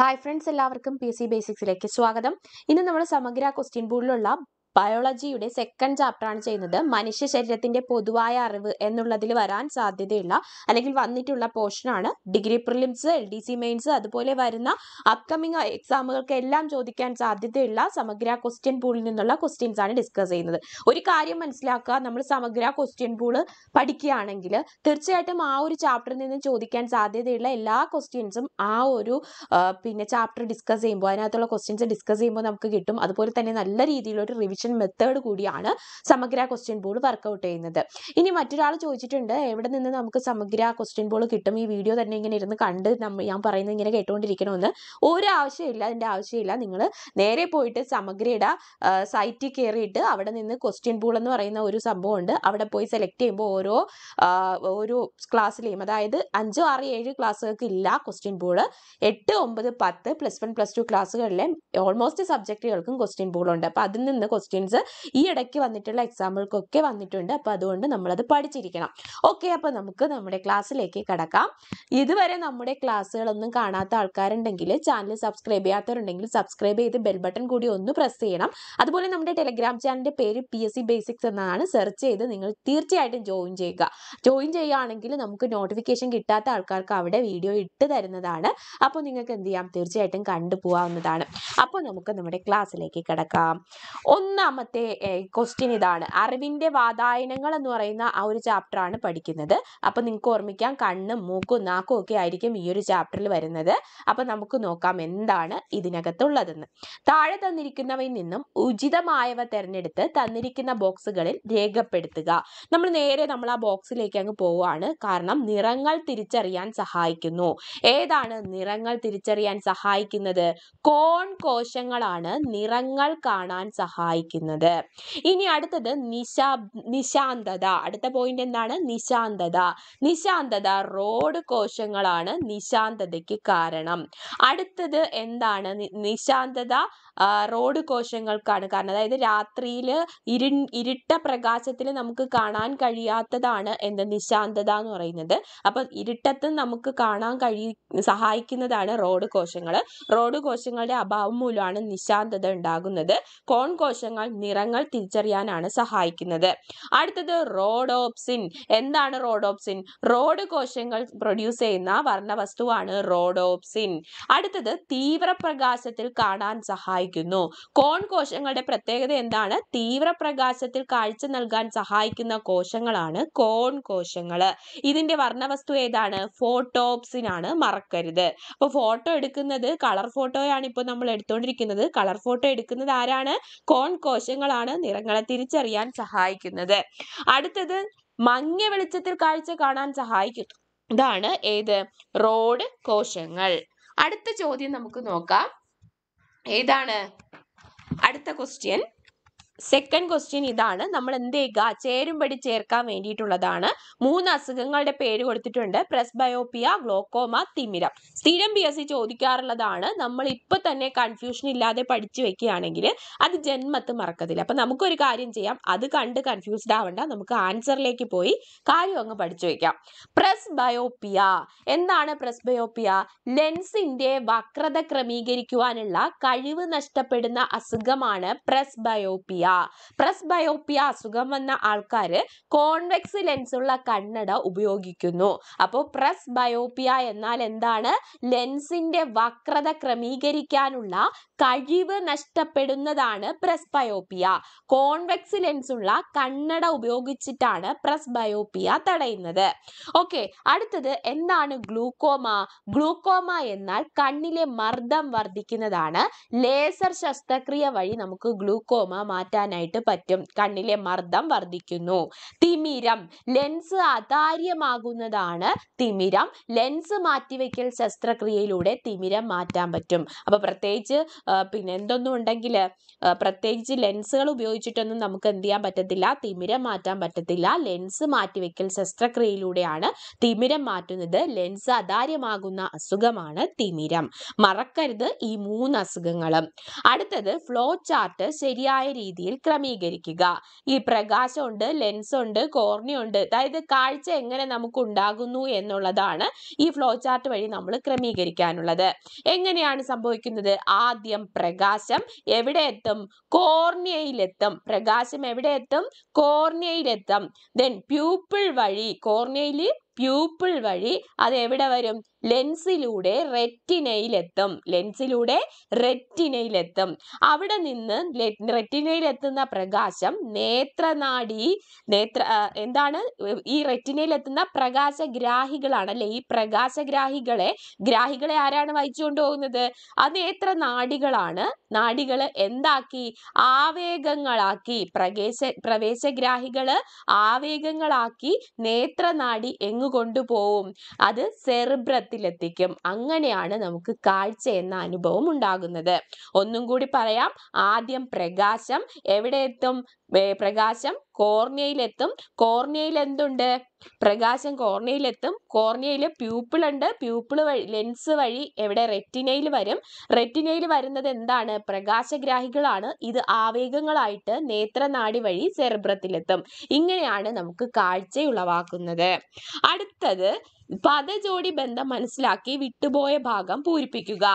Hi friends എല്ലാവർക്കും P C ബേസിക്സിലേക്ക് സ്വാഗതം ഇന്ന് നമ്മൾ സമഗ്ര ക്വസ്റ്റ്യൻ ബോർഡിലുള്ള ബയോളജിയുടെ സെക്കൻഡ് ചാപ്റ്റർ ആണ് ചെയ്യുന്നത് മനുഷ്യ ശരീരത്തിന്റെ പൊതുവായ അറിവ് എന്നുള്ളതിൽ വരാൻ സാധ്യതയുള്ള അല്ലെങ്കിൽ വന്നിട്ടുള്ള പോർഷനാണ് degree prelims L D C mains അതുപോലെ വരുന്ന അപ്കമിങ് എക്സാമുകൾക്ക് എല്ലാം ചോദിക്കാൻ സാധ്യതയുള്ള സമഗ്ര ക്വസ്റ്റ്യൻ പൂളിൽ നിന്നുള്ള ക്വസ്റ്റ്യൻസ് ആണ് ഡിസ്കസ് ചെയ്യുന്നത് ഒരു കാര്യം മനസ്സിലാക്കുക നമ്മൾ സമഗ്ര ക്വസ്റ്റ്യൻ പൂള് പഠിക്കുകയാണെങ്കിൽ തീർച്ചയായിട്ടും ആ ഒരു ചാപ്റ്ററിൽ നിന്ന് ചോദിക്കാൻ സാധ്യതയുള്ള എല്ലാ ക്വസ്റ്റ്യൻസും ആ ഒരു പിന്നെ ചാപ്റ്റർ ഡിസ്കസ് ചെയ്യുമ്പോൾ അതിനകത്തുള്ള ക്വസ്റ്റ്യൻസ് ഡിസ്കസ് ചെയ്യുമ്പോൾ നമുക്ക് കിട്ടും അതുപോലെ തന്നെ നല്ല രീതിയിലൊരു റിവിഷൻ ക്വസ്റ്റ്യൻ മെത്തേഡ് കൂടിയാണ് സമഗ്ര ക്വസ്റ്റ്യൻ ബോർഡ് വർക്കൗട്ട് ചെയ്യുന്നത് ഇനി മറ്റൊരാൾ ചോദിച്ചിട്ടുണ്ട് എവിടെ നിന്ന് നമുക്ക് സമഗ്ര ക്വസ്റ്റ്യൻ ബോർഡ് കിട്ടും ഈ വീഡിയോ തന്നെ ഇങ്ങനെ ഇരുന്ന് കണ്ട് ഞാൻ പറയുന്നത് ഇങ്ങനെ കേട്ടുകൊണ്ടിരിക്കണമെന്ന് ഒരു ആവശ്യമില്ല അതിൻ്റെ ആവശ്യമില്ല നിങ്ങൾ നേരെ പോയിട്ട് സമഗ്രയുടെ സൈറ്റിൽ കയറിയിട്ട് അവിടെ നിന്ന് ക്വസ്റ്റ്യൻ ബോൾ എന്ന് പറയുന്ന ഒരു സംഭവമുണ്ട് അവിടെ പോയി സെലക്ട് ചെയ്യുമ്പോൾ ഓരോ ഓരോ ക്ലാസ്സിലെയും അതായത് അഞ്ചോ ആറ് ഏഴ് ക്ലാസ്സുകൾക്ക് ഇല്ല ക്വസ്റ്റ്യൻ ബോൾ എട്ട് ഒമ്പത് പത്ത് പ്ലസ് വൺ പ്ലസ് ടു ക്ലാസ്സുകളിലെ ഓൾമോസ്റ്റ് സബ്ജക്റ്റുകൾക്കും ക്വസ്റ്റ്യൻ ഉണ്ട് അപ്പോൾ അതിൽ നിന്ന് ക്വസ്റ്റ്യൻ ക്വസ്റ്റ്യൻസ് ഈ ഇടയ്ക്ക് വന്നിട്ടുള്ള എക്സാമ്പിൾക്കൊക്കെ വന്നിട്ടുണ്ട് അപ്പോൾ അതുകൊണ്ട് നമ്മളത് പഠിച്ചിരിക്കണം ഓക്കെ അപ്പോൾ നമുക്ക് നമ്മുടെ ക്ലാസ്സിലേക്ക് കടക്കാം ഇതുവരെ നമ്മുടെ ക്ലാസ്സുകളൊന്നും കാണാത്ത ആൾക്കാരുണ്ടെങ്കിൽ ചാനൽ സബ്സ്ക്രൈബ് ചെയ്യാത്തവരുണ്ടെങ്കിൽ സബ്സ്ക്രൈബ് ചെയ്ത് ബെൽ ബട്ടൺ കൂടി ഒന്ന് പ്രസ് ചെയ്യണം അതുപോലെ നമ്മുടെ ടെലഗ്രാം ചാനലിൻ്റെ പേര് പി എസ് സി ബേസിക്സ് എന്നാണ് സെർച്ച് ചെയ്ത് നിങ്ങൾ തീർച്ചയായിട്ടും ജോയിൻ ചെയ്യുക ജോയിൻ ചെയ്യുകയാണെങ്കിൽ നമുക്ക് നോട്ടിഫിക്കേഷൻ കിട്ടാത്ത ആൾക്കാർക്ക് അവിടെ വീഡിയോ ഇട്ട് തരുന്നതാണ് അപ്പോൾ നിങ്ങൾക്ക് എന്ത് ചെയ്യാം തീർച്ചയായിട്ടും കണ്ടു അപ്പോൾ നമുക്ക് നമ്മുടെ ക്ലാസ്സിലേക്ക് കിടക്കാം ഒന്ന് മൂന്നാമത്തെ ക്വസ്റ്റ്യൻ ഇതാണ് അറിവിൻ്റെ വാതായനങ്ങൾ എന്ന് പറയുന്ന ആ ഒരു ചാപ്റ്ററാണ് പഠിക്കുന്നത് അപ്പോൾ നിങ്ങൾക്ക് ഓർമ്മിക്കാം കണ്ണും മൂക്കും നാക്കും ഒക്കെ ആയിരിക്കും ഈ ഒരു ചാപ്റ്ററിൽ വരുന്നത് അപ്പോൾ നമുക്ക് നോക്കാം എന്താണ് ഇതിനകത്തുള്ളതെന്ന് താഴെ തന്നിരിക്കുന്നവയിൽ നിന്നും ഉചിതമായവ തിരഞ്ഞെടുത്ത് തന്നിരിക്കുന്ന ബോക്സുകളിൽ രേഖപ്പെടുത്തുക നമ്മൾ നേരെ നമ്മൾ ആ ബോക്സിലേക്ക് അങ്ങ് പോവുകയാണ് കാരണം നിറങ്ങൾ തിരിച്ചറിയാൻ സഹായിക്കുന്നു ഏതാണ് നിറങ്ങൾ തിരിച്ചറിയാൻ സഹായിക്കുന്നത് കോൺ കോശങ്ങളാണ് നിറങ്ങൾ കാണാൻ സഹായിക്കുന്നത് ഉപയോഗിക്കുന്നത് ഇനി അടുത്തത് നിശാ നിശാന്തത അടുത്ത പോയിന്റ് എന്താണ് നിശാന്തത നിശാന്തത റോഡ് കോശങ്ങളാണ് നിശാന്തതയ്ക്ക് കാരണം അടുത്തത് എന്താണ് നിശാന്തത റോഡ് കോശങ്ങൾക്കാണ് കാരണം അതായത് രാത്രിയിൽ ഇരു ഇരുട്ട പ്രകാശത്തിൽ നമുക്ക് കാണാൻ കഴിയാത്തതാണ് എന്ത് നിശാന്തത എന്ന് പറയുന്നത് അപ്പം ഇരുട്ടത്ത് നമുക്ക് കാണാൻ കഴി സഹായിക്കുന്നതാണ് റോഡ് കോശങ്ങൾ റോഡ് കോശങ്ങളുടെ അഭാവം മൂലമാണ് നിശാന്തത ഉണ്ടാകുന്നത് കോൺ കോശങ്ങൾ നിറങ്ങൾ തിരിച്ചറിയാനാണ് സഹായിക്കുന്നത് അടുത്തത് റോഡോപ്സിൻ എന്താണ് റോഡോപ്സിൻ റോഡ് കോശങ്ങൾ പ്രൊഡ്യൂസ് ചെയ്യുന്ന വസ്തുവാണ് റോഡോപ്സിൻ അടുത്തത് തീവ്രപ്രകാശത്തിൽ കാണാൻ സഹായിക്കുന്നു കോൺ കോശങ്ങളുടെ പ്രത്യേകത എന്താണ് തീവ്രപ്രകാശത്തിൽ കാഴ്ച നൽകാൻ സഹായിക്കുന്ന കോശങ്ങളാണ് കോൺ കോശങ്ങൾ ഇതിന്റെ വർണ്ണവസ്തു ഏതാണ് ഫോട്ടോപ്സിൻ ആണ് മറക്കരുത് അപ്പോൾ ഫോട്ടോ എടുക്കുന്നത് കളർ ഫോട്ടോയാണ് ഇപ്പോൾ നമ്മൾ എടുത്തുകൊണ്ടിരിക്കുന്നത് കളർ ഫോട്ടോ എടുക്കുന്നത് ആരാണ് കോൺ കോശങ്ങളാണ് നിറങ്ങളെ തിരിച്ചറിയാൻ സഹായിക്കുന്നത് അടുത്തത് മങ്ങിയ വെളിച്ചത്തിൽ കാഴ്ച കാണാൻ സഹായിക്കുന്നു ഇതാണ് ഏത് റോഡ് കോശങ്ങൾ അടുത്ത ചോദ്യം നമുക്ക് നോക്കാം ഏതാണ് അടുത്ത ക്വസ്റ്റ്യൻ സെക്കൻഡ് ക്വസ്റ്റ്യൻ ഇതാണ് നമ്മൾ എന്ത് ചെയ്യുക ചേരുംപടി ചേർക്കാൻ വേണ്ടിയിട്ടുള്ളതാണ് മൂന്ന് അസുഖങ്ങളുടെ പേര് കൊടുത്തിട്ടുണ്ട് പ്രസ്ബയോപ്പിയ ഗ്ലോക്കോമ തിമിരം സ്ഥിരം പി എസ് സി ചോദിക്കാറുള്ളതാണ് നമ്മൾ ഇപ്പൊ തന്നെ കൺഫ്യൂഷൻ ഇല്ലാതെ പഠിച്ചു വെക്കുകയാണെങ്കിൽ അത് ജന്മത്ത് മറക്കത്തില്ല അപ്പൊ നമുക്കൊരു കാര്യം ചെയ്യാം അത് കണ്ട് കൺഫ്യൂസ്ഡ് ആവണ്ട നമുക്ക് ആൻസറിലേക്ക് പോയി കാര്യം അങ്ങ് പഠിച്ചു വെക്കാം പ്രസ്ബയോപ്പിയ എന്താണ് പ്രസ്ബയോപ്പിയ ലെൻസിന്റെ വക്രത ക്രമീകരിക്കുവാനുള്ള കഴിവ് നഷ്ടപ്പെടുന്ന അസുഖമാണ് പ്രസ്ബയോപ്പിയ പ്രസ് ബയോപ്യ അസുഖം വന്ന ആൾക്കാർ കോൺവെക്സ് ലെൻസ് ഉള്ള കണ്ണട ഉപയോഗിക്കുന്നു അപ്പോൾ പ്രസ് ബയോപ്യ എന്നാൽ എന്താണ് ലെൻസിന്റെ വക്രത ക്രമീകരിക്കാനുള്ള കഴിവ് നഷ്ടപ്പെടുന്നതാണ് പ്രസ് ബയോപ്പിയ കോൺവെക്സ് ലെൻസ് ഉള്ള കണ്ണട ഉപയോഗിച്ചിട്ടാണ് പ്രസ് ബയോപ്പിയ തടയുന്നത് ഓക്കെ അടുത്തത് എന്താണ് ഗ്ലൂക്കോമ ഗ്ലൂക്കോമ എന്നാൽ കണ്ണിലെ മർദ്ദം വർദ്ധിക്കുന്നതാണ് ലേസർ ശസ്ത്രക്രിയ വഴി നമുക്ക് ഗ്ലൂക്കോമ മാറ്റാൻ കുറയ്ക്കാനായിട്ട് പറ്റും കണ്ണിലെ മർദ്ദം വർദ്ധിക്കുന്നു തിമിരം ലെൻസ് അതാര്യമാകുന്നതാണ് തിമിരം ലെൻസ് മാറ്റിവെക്കൽ ശസ്ത്രക്രിയയിലൂടെ തിമിരം മാറ്റാൻ പറ്റും അപ്പോൾ പ്രത്യേകിച്ച് പിന്നെ എന്തൊന്നും ഉണ്ടെങ്കിൽ പ്രത്യേകിച്ച് ലെൻസുകൾ ഉപയോഗിച്ചിട്ടൊന്നും നമുക്ക് എന്ത് ചെയ്യാൻ പറ്റത്തില്ല തിമിരം മാറ്റാൻ പറ്റത്തില്ല ലെൻസ് മാറ്റിവെക്കൽ ശസ്ത്രക്രിയയിലൂടെയാണ് തിമിരം മാറ്റുന്നത് ലെൻസ് അതാര്യമാകുന്ന അസുഖമാണ് തിമിരം മറക്കരുത് ഈ മൂന്ന് അസുഖങ്ങളും അടുത്തത് ഫ്ലോ ചാർട്ട് ശരിയായ രീതിയിൽ രീതിയിൽ ക്രമീകരിക്കുക ഈ പ്രകാശമുണ്ട് ലെൻസ് ഉണ്ട് കോർണിയുണ്ട് അതായത് കാഴ്ച എങ്ങനെ നമുക്ക് ഉണ്ടാകുന്നു എന്നുള്ളതാണ് ഈ ഫ്ലോ ചാർട്ട് വഴി നമ്മൾ ക്രമീകരിക്കാനുള്ളത് എങ്ങനെയാണ് സംഭവിക്കുന്നത് ആദ്യം പ്രകാശം എവിടെ എത്തും കോർണിയയിലെത്തും പ്രകാശം എവിടെ എത്തും കോർണിയയിലെത്തും ദെൻ പ്യൂപ്പിൾ വഴി കോർണിയയിൽ പ്യൂപ്പിൾ വഴി അത് എവിടെ വരും ലെൻസിലൂടെ റെറ്റിനയിലെത്തും ലെൻസിലൂടെ റെറ്റിനയിലെത്തും അവിടെ നിന്ന് റെറ്റിനയിലെത്തുന്ന പ്രകാശം നേത്രനാടി നേത്ര എന്താണ് ഈ റെറ്റിനയിലെത്തുന്ന പ്രകാശഗ്രാഹികളാണല്ലേ ഈ പ്രകാശഗ്രാഹികളെ ഗ്രാഹികളെ ആരാണ് വഹിച്ചു കൊണ്ടുപോകുന്നത് ആ നേത്രനാഡികളാണ് നാടികൾ എന്താക്കി ആവേഗങ്ങളാക്കി പ്രവേശ പ്രവേശഗ്രാഹികള് ആവേഗങ്ങളാക്കി നേത്രനാടി എങ്ങനെ അങ്ങ് കൊണ്ടുപോവും അത് സെറിബ്രത്തിലെത്തിക്കും അങ്ങനെയാണ് നമുക്ക് കാഴ്ച എന്ന അനുഭവം ഉണ്ടാകുന്നത് ഒന്നും കൂടി പറയാം ആദ്യം പ്രകാശം എവിടെ എത്തും പ്രകാശം കോർണിയയിലെത്തും കോർണിയയിൽ എന്തുണ്ട് പ്രകാശം കോർണിയയിലെത്തും കോർണിയയിൽ പ്യൂപ്പിൾ ഉണ്ട് പ്യൂപ്പിൾ വഴി ലെൻസ് വഴി എവിടെ റെറ്റിനയിൽ വരും റെറ്റിനയിൽ വരുന്നത് എന്താണ് പ്രകാശഗ്രാഹികളാണ് ഇത് ആവേഗങ്ങളായിട്ട് നേത്രനാടി വഴി സെർബ്രത്തിലെത്തും ഇങ്ങനെയാണ് നമുക്ക് കാഴ്ച ഉളവാക്കുന്നത് അടുത്തത് പദജോടി ബന്ധം മനസ്സിലാക്കി വിട്ടുപോയ ഭാഗം പൂരിപ്പിക്കുക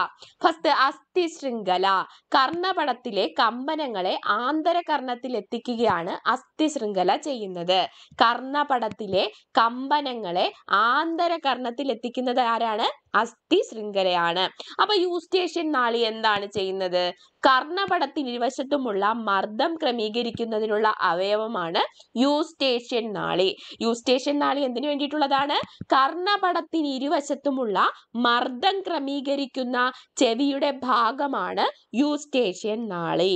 ഫസ്റ്റ് അസ്ഥി ശൃംഖല കർണപടത്തിലെ കമ്പനങ്ങളെ ആന്തരകർണത്തിൽ എത്തിക്കുകയാണ് അസ്ഥി ശൃംഖല ചെയ്യുന്നത് കർണപടത്തിലെ കമ്പനങ്ങളെ ആന്തരകർണത്തിൽ എത്തിക്കുന്നത് ആരാണ് അസ്ഥി ശൃംഖലയാണ് അപ്പൊ യൂസ്റ്റേഷ്യൻ നാളി എന്താണ് ചെയ്യുന്നത് കർണപടത്തിന് ഇരുവശത്തുമുള്ള മർദ്ദം ക്രമീകരിക്കുന്നതിനുള്ള അവയവമാണ് യൂസ്റ്റേഷ്യൻ നാളി യൂസ്റ്റേഷ്യൻ നാളി എന്തിനു വേണ്ടിയിട്ടുള്ളതാണ് കർണപടത്തിന് ഇരുവശത്തുമുള്ള മർദ്ദം ക്രമീകരിക്കുന്ന ചെവിയുടെ ഭാഗമാണ് യൂസ്റ്റേഷ്യൻ നാളി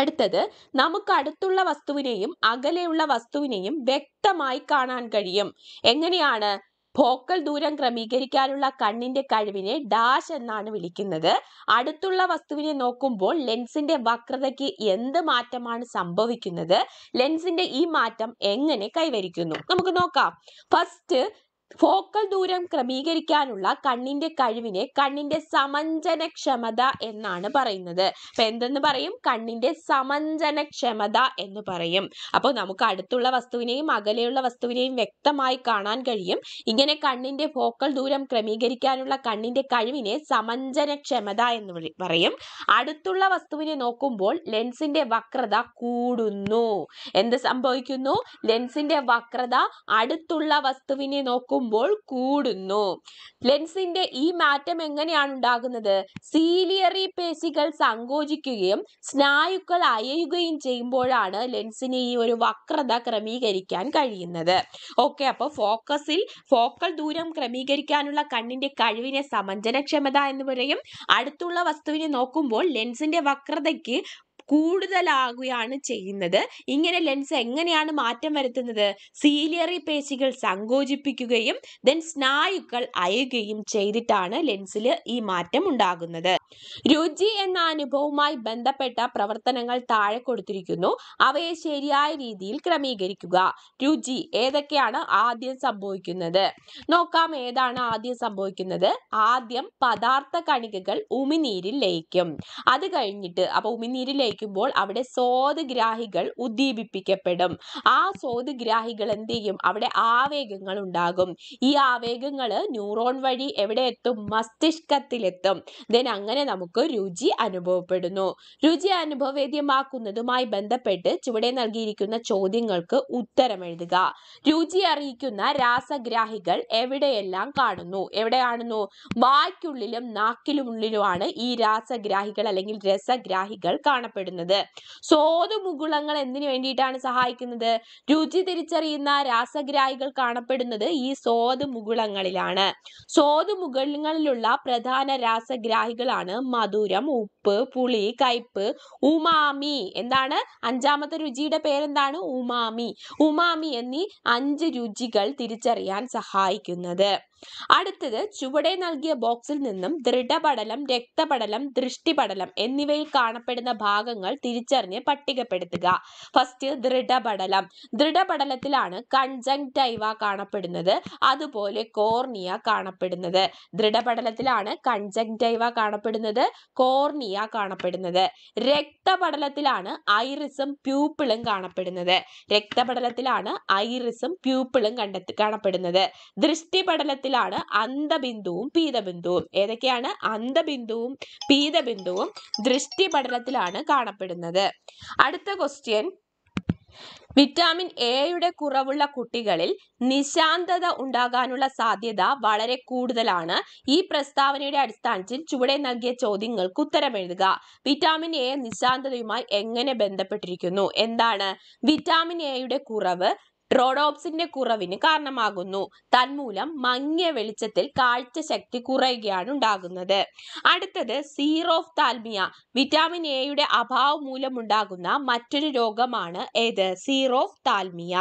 അടുത്തത് നമുക്ക് അടുത്തുള്ള വസ്തുവിനെയും അകലെയുള്ള വസ്തുവിനെയും വ്യക്തമായി കാണാൻ കഴിയും എങ്ങനെയാണ് ഫോക്കൽ ദൂരം ക്രമീകരിക്കാനുള്ള കണ്ണിന്റെ കഴിവിനെ ഡാഷ് എന്നാണ് വിളിക്കുന്നത് അടുത്തുള്ള വസ്തുവിനെ നോക്കുമ്പോൾ ലെൻസിന്റെ വക്രതയ്ക്ക് എന്ത് മാറ്റമാണ് സംഭവിക്കുന്നത് ലെൻസിന്റെ ഈ മാറ്റം എങ്ങനെ കൈവരിക്കുന്നു നമുക്ക് നോക്കാം ഫസ്റ്റ് ഫോക്കൽ ദൂരം ക്രമീകരിക്കാനുള്ള കണ്ണിന്റെ കഴിവിനെ കണ്ണിന്റെ സമഞ്ജനക്ഷമത എന്നാണ് പറയുന്നത് അപ്പൊ എന്തെന്ന് പറയും കണ്ണിന്റെ സമഞ്ജനക്ഷമത എന്ന് പറയും അപ്പോൾ നമുക്ക് അടുത്തുള്ള വസ്തുവിനെയും അകലെയുള്ള വസ്തുവിനെയും വ്യക്തമായി കാണാൻ കഴിയും ഇങ്ങനെ കണ്ണിന്റെ ഫോക്കൽ ദൂരം ക്രമീകരിക്കാനുള്ള കണ്ണിന്റെ കഴിവിനെ സമഞ്ജനക്ഷമത എന്ന് പറയും അടുത്തുള്ള വസ്തുവിനെ നോക്കുമ്പോൾ ലെൻസിന്റെ വക്രത കൂടുന്നു എന്ത് സംഭവിക്കുന്നു ലെൻസിന്റെ വക്രത അടുത്തുള്ള വസ്തുവിനെ നോക്കും ആകുമ്പോൾ കൂടുന്നു ലെൻസിന്റെ ഈ മാറ്റം എങ്ങനെയാണ് ഉണ്ടാകുന്നത് സീലിയറി പേശികൾ സങ്കോചിക്കുകയും സ്നായുക്കൾ അയയുകയും ചെയ്യുമ്പോഴാണ് ലെൻസിന് ഈ ഒരു വക്രത ക്രമീകരിക്കാൻ കഴിയുന്നത് ഓക്കെ അപ്പോൾ ഫോക്കസിൽ ഫോക്കൽ ദൂരം ക്രമീകരിക്കാനുള്ള കണ്ണിന്റെ കഴിവിനെ സമഞ്ജനക്ഷമത എന്ന് പറയും അടുത്തുള്ള വസ്തുവിനെ നോക്കുമ്പോൾ ലെൻസിന്റെ വക്രതയ്ക്ക് കൂടുതലാകുകയാണ് ചെയ്യുന്നത് ഇങ്ങനെ ലെൻസ് എങ്ങനെയാണ് മാറ്റം വരുത്തുന്നത് സീലിയറി പേശികൾ സങ്കോചിപ്പിക്കുകയും ദെൻ സ്നായുക്കൾ അയുകയും ചെയ്തിട്ടാണ് ലെൻസിൽ ഈ മാറ്റം ഉണ്ടാകുന്നത് രുചി എന്ന അനുഭവവുമായി ബന്ധപ്പെട്ട പ്രവർത്തനങ്ങൾ താഴെ കൊടുത്തിരിക്കുന്നു അവയെ ശരിയായ രീതിയിൽ ക്രമീകരിക്കുക രുചി ഏതൊക്കെയാണ് ആദ്യം സംഭവിക്കുന്നത് നോക്കാം ഏതാണ് ആദ്യം സംഭവിക്കുന്നത് ആദ്യം പദാർത്ഥ കണികകൾ ഉമിനീരിൽ ലയിക്കും അത് കഴിഞ്ഞിട്ട് അപ്പൊ ഉമിനീരിൽ ലയിക്കും സംസാരിക്കുമ്പോൾ അവിടെ സ്വാദഗ്രാഹികൾ ഉദ്ദീപിപ്പിക്കപ്പെടും ആ സ്വാദഗ്രാഹികൾ എന്ത് ചെയ്യും അവിടെ ആവേഗങ്ങൾ ഉണ്ടാകും ഈ ആവേഗങ്ങൾ ന്യൂറോൺ വഴി എവിടെ എത്തും മസ്തിഷ്കത്തിലെത്തും ദെൻ അങ്ങനെ നമുക്ക് രുചി അനുഭവപ്പെടുന്നു രുചി അനുഭവവേദ്യമാക്കുന്നതുമായി ബന്ധപ്പെട്ട് ചുവടെ നൽകിയിരിക്കുന്ന ചോദ്യങ്ങൾക്ക് ഉത്തരം എഴുതുക രുചി അറിയിക്കുന്ന രാസഗ്രാഹികൾ എവിടെയെല്ലാം കാണുന്നു എവിടെ കാണുന്നു വായ്ക്കുള്ളിലും നാക്കിലുമുള്ളിലുമാണ് ഈ രാസഗ്രാഹികൾ അല്ലെങ്കിൽ രസഗ്രാഹികൾ കാണപ്പെടുന്നത് കാണപ്പെടുന്നത് സ്വാദുമുകുളങ്ങൾ എന്തിനു വേണ്ടിയിട്ടാണ് സഹായിക്കുന്നത് രുചി തിരിച്ചറിയുന്ന രാസഗ്രാഹികൾ കാണപ്പെടുന്നത് ഈ സ്വാദുമുകുളങ്ങളിലാണ് സ്വാദുമുകുളങ്ങളിലുള്ള പ്രധാന രാസഗ്രാഹികളാണ് മധുരം ഉപ്പ് പുളി കയ്പ് ഉമാമി എന്താണ് അഞ്ചാമത്തെ രുചിയുടെ പേരെന്താണ് ഉമാമി ഉമാമി എന്നീ അഞ്ച് രുചികൾ തിരിച്ചറിയാൻ സഹായിക്കുന്നത് അടുത്തത് ചുവടെ നൽകിയ ബോക്സിൽ നിന്നും ദൃഢപടലം രക്തപടലം ദൃഷ്ടിപടലം എന്നിവയിൽ കാണപ്പെടുന്ന ഭാഗങ്ങൾ തിരിച്ചറിഞ്ഞ് പട്ടികപ്പെടുത്തുക ഫസ്റ്റ് ദൃഢപടലം ദൃഢപടലത്തിലാണ് ടൈവ കാണപ്പെടുന്നത് അതുപോലെ കോർണിയ കാണപ്പെടുന്നത് ദൃഢപടലത്തിലാണ് ടൈവ കാണപ്പെടുന്നത് കോർണിയ കാണപ്പെടുന്നത് രക്തപടലത്തിലാണ് ഐറിസും പ്യൂപ്പിളും കാണപ്പെടുന്നത് രക്തപടലത്തിലാണ് ഐറിസും പ്യൂപ്പിളും കണ്ടെത്തി കാണപ്പെടുന്നത് ദൃഷ്ടിപടലത്തിൽ അതിലാണ് അന്തബിന്ദുവും പീതബിന്ദുവും ഏതൊക്കെയാണ് അന്തബിന്ദുവും പീതബിന്ദുവും ദൃഷ്ടിപടലത്തിലാണ് കാണപ്പെടുന്നത് അടുത്ത ക്വസ്റ്റ്യൻ വിറ്റാമിൻ എയുടെ കുറവുള്ള കുട്ടികളിൽ നിശാന്തത ഉണ്ടാകാനുള്ള സാധ്യത വളരെ കൂടുതലാണ് ഈ പ്രസ്താവനയുടെ അടിസ്ഥാനത്തിൽ ചുവടെ നൽകിയ ചോദ്യങ്ങൾക്ക് ഉത്തരമെഴുതുക വിറ്റാമിൻ എ നിശാന്തതയുമായി എങ്ങനെ ബന്ധപ്പെട്ടിരിക്കുന്നു എന്താണ് വിറ്റാമിൻ എയുടെ കുറവ് റോഡോപ്സിന്റെ കുറവിന് കാരണമാകുന്നു തന്മൂലം മങ്ങിയ വെളിച്ചത്തിൽ കാഴ്ച ശക്തി കുറയുകയാണ് ഉണ്ടാകുന്നത് അടുത്തത് സീറോഫ് താൽമിയ വിറ്റാമിൻ എയുടെ അഭാവം ഉണ്ടാകുന്ന മറ്റൊരു രോഗമാണ് ഏത് സീറോഫ് താൽമിയ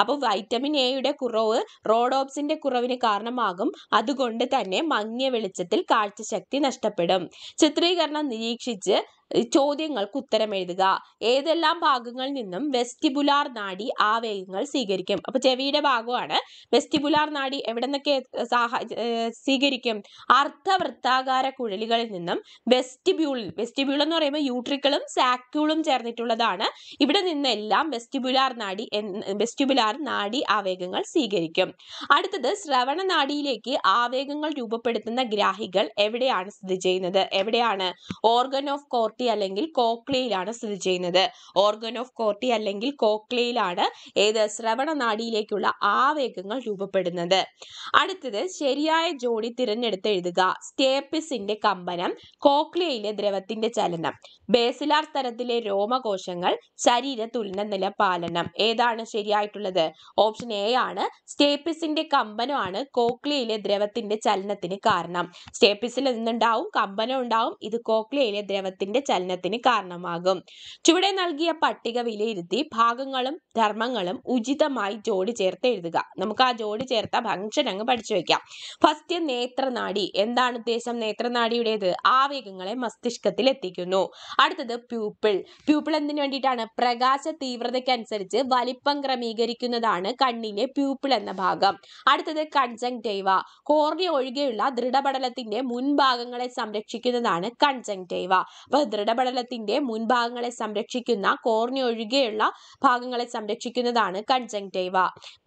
അപ്പോൾ വൈറ്റമിൻ എയുടെ കുറവ് റോഡോപ്സിന്റെ കുറവിന് കാരണമാകും അതുകൊണ്ട് തന്നെ മങ്ങിയ വെളിച്ചത്തിൽ കാഴ്ച ശക്തി നഷ്ടപ്പെടും ചിത്രീകരണം നിരീക്ഷിച്ച് ചോദ്യങ്ങൾക്ക് ഉത്തരമെഴുതുക ഏതെല്ലാം ഭാഗങ്ങളിൽ നിന്നും വെസ്റ്റിബുലാർ നാഡി ആവേഗങ്ങൾ സ്വീകരിക്കും അപ്പോൾ ചെവിയുടെ ഭാഗമാണ് വെസ്റ്റിബുലാർ നാഡി എവിടെ നിന്നൊക്കെ സ്വീകരിക്കും അർദ്ധവൃത്താകാര കുഴലുകളിൽ നിന്നും വെസ്റ്റിബ്യൂൾ വെസ്റ്റിബ്യൂൾ എന്ന് പറയുമ്പോൾ യൂട്രിക്കളും സാക്യൂളും ചേർന്നിട്ടുള്ളതാണ് ഇവിടെ നിന്നെല്ലാം വെസ്റ്റിബുലാർ നാഡി വെസ്റ്റിബുലാർ നാഡി ആവേഗങ്ങൾ സ്വീകരിക്കും അടുത്തത് ശ്രവണ നാഡിയിലേക്ക് ആവേഗങ്ങൾ രൂപപ്പെടുത്തുന്ന ഗ്രാഹികൾ എവിടെയാണ് സ്ഥിതി ചെയ്യുന്നത് എവിടെയാണ് ഓർഗൻ ഓഫ് കോർട്ട് കോർട്ടി അല്ലെങ്കിൽ കോക്ലയിലാണ് സ്ഥിതി ചെയ്യുന്നത് ഓർഗൻ ഓഫ് കോർട്ടി അല്ലെങ്കിൽ കോക്ലയിലാണ് ഏത് ശ്രവണ നാടിയിലേക്കുള്ള ആവേഗങ്ങൾ രൂപപ്പെടുന്നത് അടുത്തത് ശരിയായ ജോഡി തിരഞ്ഞെടുത്ത് എഴുതുക സ്റ്റേപ്പിസിന്റെ കമ്പനം കോക്ലിയയിലെ ദ്രവത്തിന്റെ ചലനം ബേസിലാർ തരത്തിലെ രോമകോശങ്ങൾ ശരീര തുലന നില പാലനം ഏതാണ് ശരിയായിട്ടുള്ളത് ഓപ്ഷൻ എ ആണ് സ്റ്റേപ്പിസിന്റെ കമ്പനമാണ് കോക്ലിയയിലെ ദ്രവത്തിന്റെ ചലനത്തിന് കാരണം സ്റ്റേപ്പിസിൽ നിന്നുണ്ടാവും കമ്പനം ഉണ്ടാവും ഇത് കോക്ലിയയിലെ ദ്രവത്തിന്റെ ചലനത്തിന് കാരണമാകും ചുവടെ നൽകിയ പട്ടിക വിലയിരുത്തി ഭാഗങ്ങളും ധർമ്മങ്ങളും ഉചിതമായി ജോഡി ചേർത്ത് എഴുതുക നമുക്ക് ആ ജോഡി ചേർത്ത ഭംഗ്ഷൻ അങ്ങ് പഠിച്ചു വെക്കാം ഫസ്റ്റ് നേത്രനാടി എന്താണ് ഉദ്ദേശം നേത്രനാടിയുടേത് ആവേഗങ്ങളെ മസ്തിഷ്കത്തിൽ എത്തിക്കുന്നു അടുത്തത് പ്യൂപ്പിൾ പ്യൂപ്പിൾ എന്തിനു വേണ്ടിയിട്ടാണ് പ്രകാശ തീവ്രതയ്ക്കനുസരിച്ച് വലിപ്പം ക്രമീകരിക്കുന്നതാണ് കണ്ണിലെ പ്യൂപ്പിൾ എന്ന ഭാഗം അടുത്തത് ടൈവ കോർണി ഒഴികെയുള്ള ദൃഢപടലത്തിന്റെ മുൻഭാഗങ്ങളെ സംരക്ഷിക്കുന്നതാണ് കൺജങ്ടൈവ അപ്പൊ ദൃഢപടലത്തിന്റെ മുൻഭാഗങ്ങളെ സംരക്ഷിക്കുന്ന കോർണിയൊഴികെയുള്ള ഒഴികെയുള്ള ഭാഗങ്ങളെ സംരക്ഷിക്കുന്നതാണ് കൺജങ്ടൈവ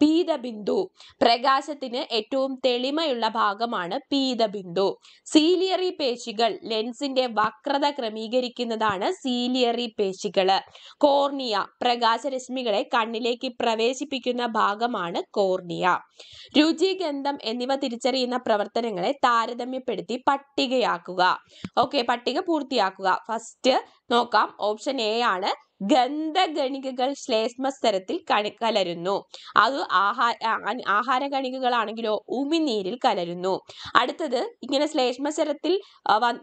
പീതബിന്ദു പ്രകാശത്തിന് ഏറ്റവും തെളിമയുള്ള ഭാഗമാണ് പീതബിന്ദു സീലിയറി പേശികൾ ലെൻസിന്റെ വക്രത ക്രമീകരിക്കുന്നതാണ് സീലിയറി പേശികൾ കോർണിയ പ്രകാശരശ്മികളെ കണ്ണിലേക്ക് പ്രവേശിപ്പിക്കുന്ന ഭാഗമാണ് കോർണിയ രുചി ഗന്ധം എന്നിവ തിരിച്ചറിയുന്ന പ്രവർത്തനങ്ങളെ താരതമ്യപ്പെടുത്തി പട്ടികയാക്കുക ഓക്കെ പട്ടിക പൂർത്തിയാക്കുക ഫസ്റ്റ് നോക്കാം ഓപ്ഷൻ എ ആണ് ഗന്ധഗണികകൾ ശ്ലേഷ്മസ്തരത്തിൽ കണി കലരുന്നു അത് ആഹാര ആഹാര കണികകളാണെങ്കിലോ ഉമിനീരിൽ കലരുന്നു അടുത്തത് ഇങ്ങനെ സ്ഥലത്തിൽ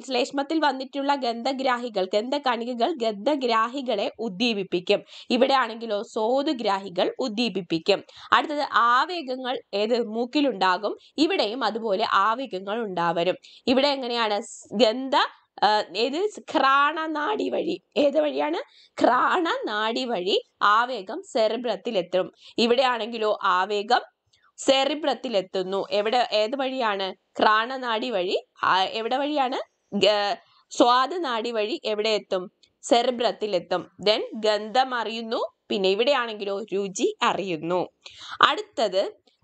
ശ്ലേഷ്മത്തിൽ വന്നിട്ടുള്ള ഗന്ധഗ്രാഹികൾ ഗന്ധകണികകൾ ഗന്ധഗ്രാഹികളെ ഉദ്ദീപിപ്പിക്കും ഇവിടെ ആണെങ്കിലോ സോതുഗ്രാഹികൾ ഉദ്ദീപിപ്പിക്കും അടുത്തത് ആവേഗങ്ങൾ ഏത് മൂക്കിലുണ്ടാകും ഇവിടെയും അതുപോലെ ആവേഗങ്ങൾ ഉണ്ടാവരും ഇവിടെ എങ്ങനെയാണ് ഗന്ധ ഏത് ഘ്രാണനാഡി വഴി ഏത് വഴിയാണ് ഘ്രാണനാഡി വഴി ആവേഗം സെറിബ്രത്തിലെത്തും ഇവിടെയാണെങ്കിലോ ആവേഗം സെറിബ്രത്തിലെത്തുന്നു എവിടെ ഏത് വഴിയാണ് ഘ്രാണനാഡി വഴി എവിടെ വഴിയാണ് സ്വാദനാഡി വഴി എവിടെ എത്തും സെറിബ്രത്തിലെത്തും ദെൻ ഗന്ധം അറിയുന്നു പിന്നെ ഇവിടെയാണെങ്കിലോ രുചി അറിയുന്നു അടുത്തത്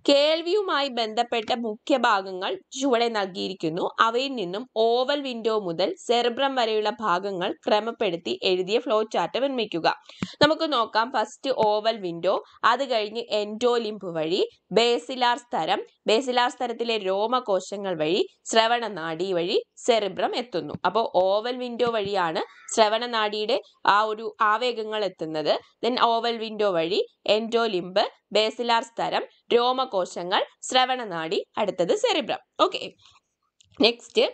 കേൾവിയുമായി ബന്ധപ്പെട്ട മുഖ്യഭാഗങ്ങൾ ചുവടെ നൽകിയിരിക്കുന്നു അവയിൽ നിന്നും ഓവൽ വിൻഡോ മുതൽ സെർബ്രം വരെയുള്ള ഭാഗങ്ങൾ ക്രമപ്പെടുത്തി എഴുതിയ ഫ്ലോ ചാർട്ട് നിർമ്മിക്കുക നമുക്ക് നോക്കാം ഫസ്റ്റ് ഓവൽ വിൻഡോ അത് കഴിഞ്ഞ് എൻഡോലിംപ് വഴി ബേസിലാർ സ്തരം ബേസിലാർ സ്തരത്തിലെ രോമകോശങ്ങൾ വഴി ശ്രവണനാഡി വഴി സെറിബ്രം എത്തുന്നു അപ്പോൾ ഓവൽ വിൻഡോ വഴിയാണ് ശ്രവണനാടിയുടെ ആ ഒരു ആവേഗങ്ങൾ എത്തുന്നത് ദെൻ ഓവൽ വിൻഡോ വഴി എൻഡോലിംബ് ബേസിലാർ സ്തരം രോമകോശങ്ങൾ ശ്രവണനാടി അടുത്തത് സെറിബ്രം ഓക്കെ നെക്സ്റ്റ്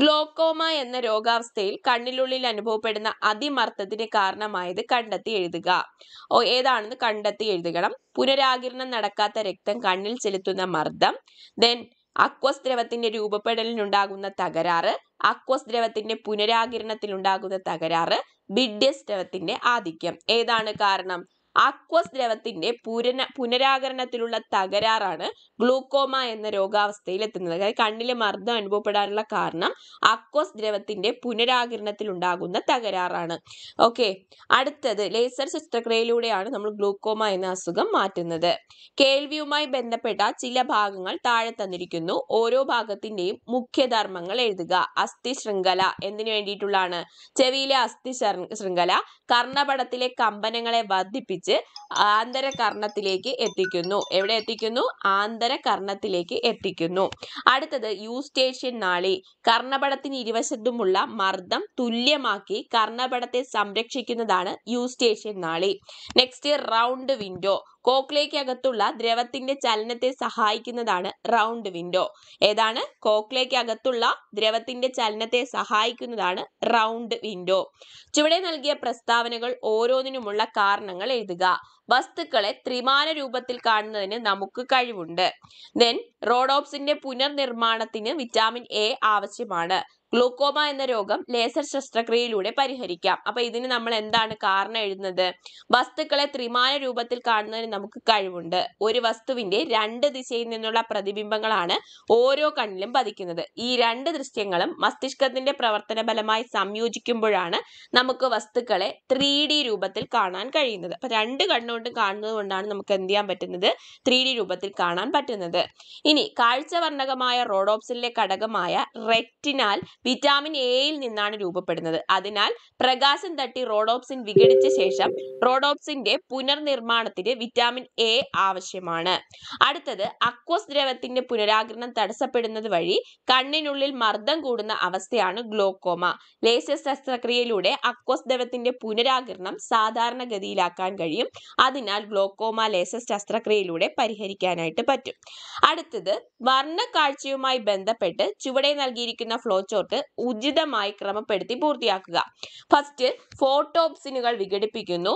ഗ്ലോക്കോമ എന്ന രോഗാവസ്ഥയിൽ കണ്ണിനുള്ളിൽ അനുഭവപ്പെടുന്ന അതിമർദ്ദത്തിന് കാരണമായത് കണ്ടെത്തി എഴുതുക ഓ ഏതാണെന്ന് കണ്ടെത്തി എഴുതുകണം പുനരാകിരണം നടക്കാത്ത രക്തം കണ്ണിൽ ചെലുത്തുന്ന മർദ്ദം ദെൻ അക്വസ് ദ്രവത്തിന്റെ രൂപപ്പെടലിനുണ്ടാകുന്ന തകരാറ് അക്വസ് ദ്രവത്തിന്റെ പുനരാകിരണത്തിലുണ്ടാകുന്ന തകരാറ് ബിഡ്യസ് ആധിക്യം ഏതാണ് കാരണം ആക്വസ് ദ്രവത്തിന്റെ പൂരന പുനരാകരണത്തിലുള്ള തകരാറാണ് ഗ്ലൂക്കോമ എന്ന രോഗാവസ്ഥയിൽ എത്തുന്നത് അതായത് കണ്ണിൽ മർദ്ദം അനുഭവപ്പെടാനുള്ള കാരണം ആക്വസ് ദ്രവത്തിന്റെ പുനരാകരണത്തിൽ ഉണ്ടാകുന്ന തകരാറാണ് ഓക്കെ അടുത്തത് ലേസർ ശസ്ത്രക്രിയയിലൂടെയാണ് നമ്മൾ ഗ്ലൂക്കോമ എന്ന അസുഖം മാറ്റുന്നത് കേൾവിയുമായി ബന്ധപ്പെട്ട ചില ഭാഗങ്ങൾ താഴെ തന്നിരിക്കുന്നു ഓരോ ഭാഗത്തിന്റെയും മുഖ്യധർമ്മങ്ങൾ എഴുതുക അസ്ഥി ശൃംഖല എന്തിനു വേണ്ടിയിട്ടുള്ളതാണ് ചെവിയിലെ അസ്ഥി ശൃംഖല കർണപടത്തിലെ കമ്പനങ്ങളെ വർദ്ധിപ്പിച്ച് ഘടിപ്പിച്ച് ആന്തരകർണത്തിലേക്ക് എത്തിക്കുന്നു എവിടെ എത്തിക്കുന്നു ആന്തരകർണത്തിലേക്ക് എത്തിക്കുന്നു അടുത്തത് യൂസ്റ്റേഷ്യൻ നാളി കർണപടത്തിന് ഇരുവശത്തുമുള്ള മർദ്ദം തുല്യമാക്കി കർണപടത്തെ സംരക്ഷിക്കുന്നതാണ് യൂസ്റ്റേഷ്യൻ നാളി നെക്സ്റ്റ് റൗണ്ട് വിൻഡോ കോക്ലേക്കകത്തുള്ള ദ്രവത്തിന്റെ ചലനത്തെ സഹായിക്കുന്നതാണ് റൗണ്ട് വിൻഡോ ഏതാണ് കോക്ലേക്കകത്തുള്ള ദ്രവത്തിന്റെ ചലനത്തെ സഹായിക്കുന്നതാണ് റൗണ്ട് വിൻഡോ ചുവടെ നൽകിയ പ്രസ്താവനകൾ ഓരോന്നിനുമുള്ള കാരണങ്ങൾ എഴുതുക വസ്തുക്കളെ ത്രിമാന രൂപത്തിൽ കാണുന്നതിന് നമുക്ക് കഴിവുണ്ട് ദെൻ റോഡോപ്സിന്റെ പുനർനിർമ്മാണത്തിന് വിറ്റാമിൻ എ ആവശ്യമാണ് ഗ്ലൂക്കോമ എന്ന രോഗം ലേസർ ശസ്ത്രക്രിയയിലൂടെ പരിഹരിക്കാം അപ്പൊ ഇതിന് നമ്മൾ എന്താണ് കാരണം എഴുതുന്നത് വസ്തുക്കളെ ത്രിമാന രൂപത്തിൽ കാണുന്നതിന് നമുക്ക് കഴിവുണ്ട് ഒരു വസ്തുവിന്റെ രണ്ട് ദിശയിൽ നിന്നുള്ള പ്രതിബിംബങ്ങളാണ് ഓരോ കണ്ണിലും പതിക്കുന്നത് ഈ രണ്ട് ദൃശ്യങ്ങളും മസ്തിഷ്കത്തിന്റെ പ്രവർത്തന ഫലമായി സംയോജിക്കുമ്പോഴാണ് നമുക്ക് വസ്തുക്കളെ ത്രീ രൂപത്തിൽ കാണാൻ കഴിയുന്നത് അപ്പൊ രണ്ട് കണ്ണുകൊണ്ട് കാണുന്നത് കൊണ്ടാണ് നമുക്ക് എന്ത് ചെയ്യാൻ പറ്റുന്നത് ത്രീ രൂപത്തിൽ കാണാൻ പറ്റുന്നത് ഇനി കാഴ്ചവർണകമായ റോഡോപ്സിലെ ഘടകമായ റെറ്റിനാൽ വിറ്റാമിൻ എയിൽ നിന്നാണ് രൂപപ്പെടുന്നത് അതിനാൽ പ്രകാശം തട്ടി റോഡോപ്സിൻ വിഘടിച്ച ശേഷം റോഡോപ്സിന്റെ പുനർനിർമ്മാണത്തിന് വിറ്റാമിൻ എ ആവശ്യമാണ് അടുത്തത് അക്വസ് ദ്രവത്തിന്റെ പുനരാകരണം തടസ്സപ്പെടുന്നത് വഴി കണ്ണിനുള്ളിൽ മർദ്ദം കൂടുന്ന അവസ്ഥയാണ് ഗ്ലോക്കോമ ലേസർ ശസ്ത്രക്രിയയിലൂടെ അക്വസ് ദ്രവത്തിന്റെ പുനരാകരണം സാധാരണഗതിയിലാക്കാൻ കഴിയും അതിനാൽ ഗ്ലോക്കോമ ലേസർ ശസ്ത്രക്രിയയിലൂടെ പരിഹരിക്കാനായിട്ട് പറ്റും അടുത്തത് വർണ്ണ കാഴ്ചയുമായി ബന്ധപ്പെട്ട് ചുവടെ നൽകിയിരിക്കുന്ന ഫ്ലോ ചോർട്ട് വർക്ക് ഉചിതമായി ക്രമപ്പെടുത്തി പൂർത്തിയാക്കുക ഫസ്റ്റ് ഫോട്ടോപ്സിനുകൾ വിഘടിപ്പിക്കുന്നു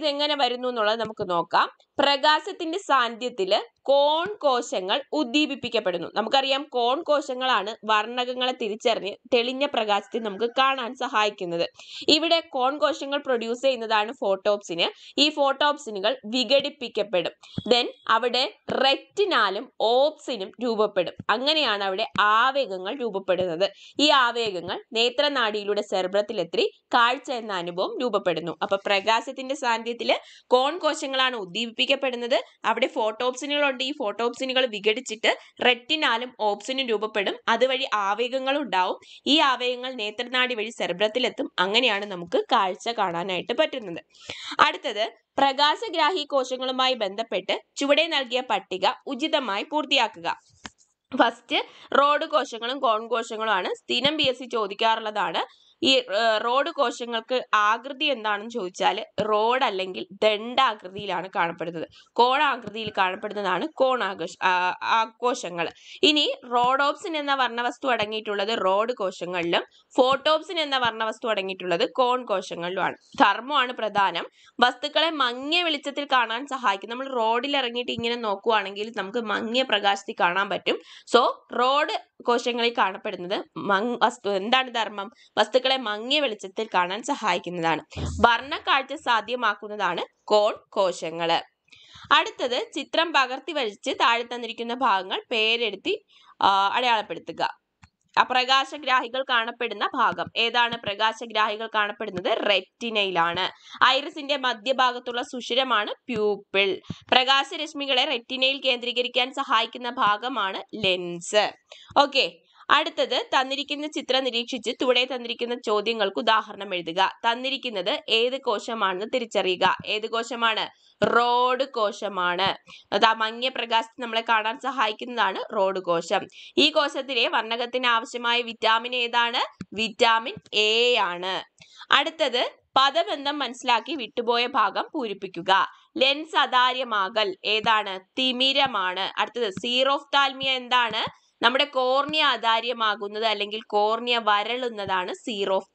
ഇതെങ്ങനെ വരുന്നു എന്നുള്ളത് നമുക്ക് നോക്കാം പ്രകാശത്തിന്റെ സാന്നിധ്യത്തിൽ കോൺ കോശങ്ങൾ ഉദ്ദീപിപ്പിക്കപ്പെടുന്നു നമുക്കറിയാം കോൺ കോശങ്ങളാണ് വർണ്ണകങ്ങളെ തിരിച്ചറിഞ്ഞ് തെളിഞ്ഞ പ്രകാശത്തെ നമുക്ക് കാണാൻ സഹായിക്കുന്നത് ഇവിടെ കോൺ കോശങ്ങൾ പ്രൊഡ്യൂസ് ചെയ്യുന്നതാണ് ഫോട്ടോപ്സിന് ഈ ഫോട്ടോപ്സിനുകൾ വിഘടിപ്പിക്കപ്പെടും ദെൻ അവിടെ റെറ്റിനാലും ഓപ്സിനും രൂപപ്പെടും അങ്ങനെയാണ് അവിടെ ആവേഗങ്ങൾ രൂപപ്പെടുന്നത് ഈ ആവേഗങ്ങൾ നേത്രനാടിയിലൂടെ സെർബ്രത്തിലെത്തി കാഴ്ച എന്ന അനുഭവം രൂപപ്പെടുന്നു അപ്പൊ പ്രകാശത്തിന്റെ സാന്നിധ്യത്തിൽ കോൺ കോശങ്ങളാണ് ഉദ്ദീപിപ്പിക്കുന്നത് വിഘടിപ്പിക്കപ്പെടുന്നത് അവിടെ ഫോട്ടോപ്സിനുകളുണ്ട് ഈ ഫോട്ടോപ്സിനുകൾ വിഘടിച്ചിട്ട് റെറ്റിനാലും ഓപ്സിനും രൂപപ്പെടും അതുവഴി ആവേഗങ്ങൾ ഉണ്ടാവും ഈ ആവേഗങ്ങൾ നേത്രനാടി വഴി സെർബ്രത്തിലെത്തും അങ്ങനെയാണ് നമുക്ക് കാഴ്ച കാണാനായിട്ട് പറ്റുന്നത് അടുത്തത് പ്രകാശഗ്രാഹി കോശങ്ങളുമായി ബന്ധപ്പെട്ട് ചുവടെ നൽകിയ പട്ടിക ഉചിതമായി പൂർത്തിയാക്കുക ഫസ്റ്റ് റോഡ് കോശങ്ങളും കോൺ കോശങ്ങളുമാണ് സ്ഥിരം ബി എസ് സി ചോദിക്കാറുള്ളതാണ് ഈ റോഡ് കോശങ്ങൾക്ക് ആകൃതി എന്താണെന്ന് ചോദിച്ചാൽ റോഡ് അല്ലെങ്കിൽ ദണ്ഡാകൃതിയിലാണ് കാണപ്പെടുന്നത് കോണാകൃതിയിൽ കാണപ്പെടുന്നതാണ് കോണാകോശ കോശങ്ങൾ ഇനി റോഡോപ്സിൻ എന്ന വർണ്ണവസ്തു അടങ്ങിയിട്ടുള്ളത് റോഡ് കോശങ്ങളിലും ഫോട്ടോപ്സിൻ എന്ന വർണ്ണവസ്തു അടങ്ങിയിട്ടുള്ളത് കോൺ കോശങ്ങളിലുമാണ് ധർമ്മമാണ് പ്രധാനം വസ്തുക്കളെ മങ്ങിയ വെളിച്ചത്തിൽ കാണാൻ സഹായിക്കും നമ്മൾ റോഡിൽ ഇറങ്ങിയിട്ട് ഇങ്ങനെ നോക്കുവാണെങ്കിൽ നമുക്ക് മങ്ങിയ പ്രകാശത്തിൽ കാണാൻ പറ്റും സോ റോഡ് കോശങ്ങളിൽ കാണപ്പെടുന്നത് വസ്തു എന്താണ് ധർമ്മം വസ്തുക്കളെ മങ്ങിയ വെളിച്ചത്തിൽ കാണാൻ സഹായിക്കുന്നതാണ് കാഴ്ച സാധ്യമാക്കുന്നതാണ് കോൺ കോശങ്ങൾ അടുത്തത് ചിത്രം പകർത്തി വരച്ച് താഴെ തന്നിരിക്കുന്ന ഭാഗങ്ങൾ പേരെഴുതി അടയാളപ്പെടുത്തുക പ്രകാശഗ്രാഹികൾ കാണപ്പെടുന്ന ഭാഗം ഏതാണ് പ്രകാശഗ്രാഹികൾ കാണപ്പെടുന്നത് റെറ്റിനയിലാണ് ഐറിസിന്റെ മധ്യഭാഗത്തുള്ള സുഷിരമാണ് പ്യൂപ്പിൾ പ്രകാശരശ്മികളെ റെറ്റിനയിൽ കേന്ദ്രീകരിക്കാൻ സഹായിക്കുന്ന ഭാഗമാണ് ലെൻസ് ഓക്കെ അടുത്തത് തന്നിരിക്കുന്ന ചിത്രം നിരീക്ഷിച്ച് തുടെ തന്നിരിക്കുന്ന ചോദ്യങ്ങൾക്ക് ഉദാഹരണം എഴുതുക തന്നിരിക്കുന്നത് ഏത് കോശമാണെന്ന് തിരിച്ചറിയുക ഏത് കോശമാണ് റോഡ് കോശമാണ് അത് മങ്ങിയ പ്രകാശത്തിൽ നമ്മളെ കാണാൻ സഹായിക്കുന്നതാണ് റോഡ് കോശം ഈ കോശത്തിലെ വർണ്ണകത്തിന് ആവശ്യമായ വിറ്റാമിൻ ഏതാണ് വിറ്റാമിൻ എ ആണ് അടുത്തത് പദബന്ധം മനസ്സിലാക്കി വിട്ടുപോയ ഭാഗം പൂരിപ്പിക്കുക ലെൻസ് അതാര്യമാകൽ ഏതാണ് തിമിരമാണ് അടുത്തത് സീറോഫ്താൽമിയ എന്താണ് നമ്മുടെ കോർണിയ അധാര്യമാകുന്നത് അല്ലെങ്കിൽ കോർണിയ വരളുന്നതാണ്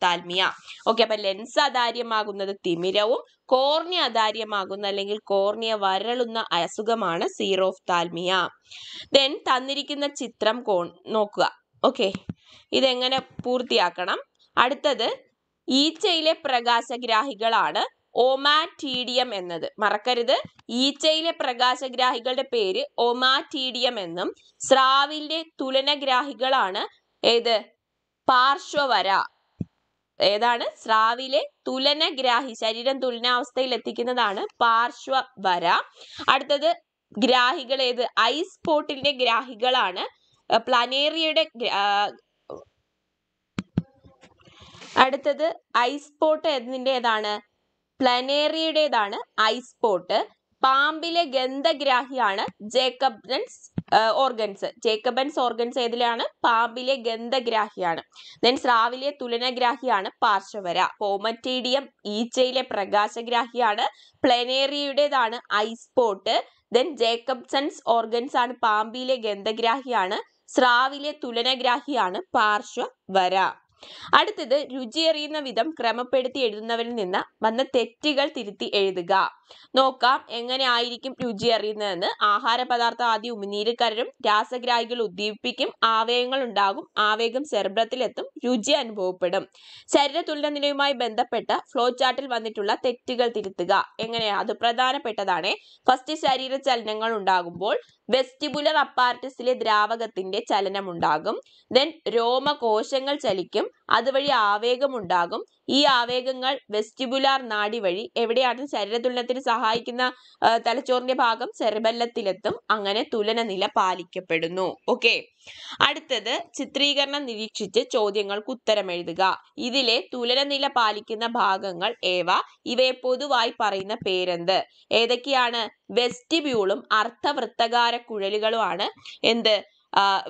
താൽമിയ ഓക്കെ അപ്പൊ ലെൻസ് അധാര്യമാകുന്നത് തിമിരവും കോർണിയ അധാര്യമാകുന്ന അല്ലെങ്കിൽ കോർണിയ വരളുന്ന അസുഖമാണ് താൽമിയ ദെൻ തന്നിരിക്കുന്ന ചിത്രം കോൺ നോക്കുക ഓക്കെ ഇതെങ്ങനെ പൂർത്തിയാക്കണം അടുത്തത് ഈച്ചയിലെ പ്രകാശഗ്രാഹികളാണ് ഓമാറ്റീഡിയം എന്നത് മറക്കരുത് ഈച്ചയിലെ പ്രകാശഗ്രാഹികളുടെ പേര് ഒമാറ്റീഡിയം എന്നും സ്രാവിന്റെ തുലനഗ്രാഹികളാണ് ഏത് പാർശ്വവര ഏതാണ് സ്രാവിലെ തുലനഗ്രാഹി ശരീരം തുലനാവസ്ഥയിൽ എത്തിക്കുന്നതാണ് പാർശ്വവര അടുത്തത് ഗ്രാഹികൾ ഏത് ഐസ് പോട്ടിന്റെ ഗ്രാഹികളാണ് പ്ലാനേറിയയുടെ അടുത്തത് ഐസ് പോട്ട് എന്നതിൻ്റെ ഏതാണ് പ്ലനേറിയുടേതാണ് ഐസ്പോട്ട് പാമ്പിലെ ഗന്ധഗ്രാഹിയാണ് ജേക്കബൻസ് ഓർഗൻസ് ജേക്കബൻസ് ഓർഗൻസ് ഏതിലാണ് പാമ്പിലെ ഗന്ധഗ്രാഹിയാണ് ദെൻ സ്രാവിലെ തുലനഗ്രാഹിയാണ് പാർശ്വവര പോമറ്റീഡിയം ഈച്ചയിലെ പ്രകാശഗ്രാഹിയാണ് പ്ലനേറിയുടേതാണ് ഐസ്പോട്ട് ദെൻ ജേക്കബ്സൺസ് ഓർഗൻസ് ആണ് പാമ്പിലെ ഗന്ധഗ്രാഹിയാണ് സ്രാവിലെ തുലനഗ്രാഹിയാണ് പാർശ്വവര അടുത്തത് രുചിയറിയുന്ന വിധം ക്രമപ്പെടുത്തി എഴുതുന്നവരിൽ നിന്ന് വന്ന തെറ്റുകൾ തിരുത്തി എഴുതുക നോക്കാം എങ്ങനെ ആയിരിക്കും രുചി അറിയുന്നതെന്ന് ആഹാര പദാർത്ഥം ആദ്യം ഉമിനീര് കരരും രാസഗ്രാഹികൾ ഉദ്ദീപിപ്പിക്കും ആവേഗങ്ങൾ ഉണ്ടാകും ആവേഗം സെർബ്രത്തിലെത്തും രുചി അനുഭവപ്പെടും ശരീര തുലനനിലയുമായി ബന്ധപ്പെട്ട ഫ്ലോ ചാർട്ടിൽ വന്നിട്ടുള്ള തെറ്റുകൾ തിരുത്തുക എങ്ങനെയാ അത് പ്രധാനപ്പെട്ടതാണ് ഫസ്റ്റ് ശരീര ചലനങ്ങൾ ഉണ്ടാകുമ്പോൾ വെസ്റ്റിബുലർ അപ്പാർട്ടസിലെ ദ്രാവകത്തിന്റെ ചലനമുണ്ടാകും ദെൻ രോമകോശങ്ങൾ ചലിക്കും അതുവഴി ആവേഗമുണ്ടാകും ഈ ആവേഗങ്ങൾ വെസ്റ്റിബുലാർ നാഡി വഴി എവിടെയാണ് ശരീരതുലനത്തിന് സഹായിക്കുന്ന തലച്ചോറിന്റെ ഭാഗം സെറിബെല്ലത്തിലെത്തും അങ്ങനെ തുലന നില പാലിക്കപ്പെടുന്നു ഓക്കെ അടുത്തത് ചിത്രീകരണം നിരീക്ഷിച്ച് ചോദ്യങ്ങൾക്ക് ഉത്തരം എഴുതുക ഇതിലെ തുലന നില പാലിക്കുന്ന ഭാഗങ്ങൾ ഏവ ഇവയെ പൊതുവായി പറയുന്ന പേരെന്ത് ഏതൊക്കെയാണ് വെസ്റ്റിബ്യൂളും അർത്ഥവൃത്തകാര കുഴലുകളുമാണ് എന്ത്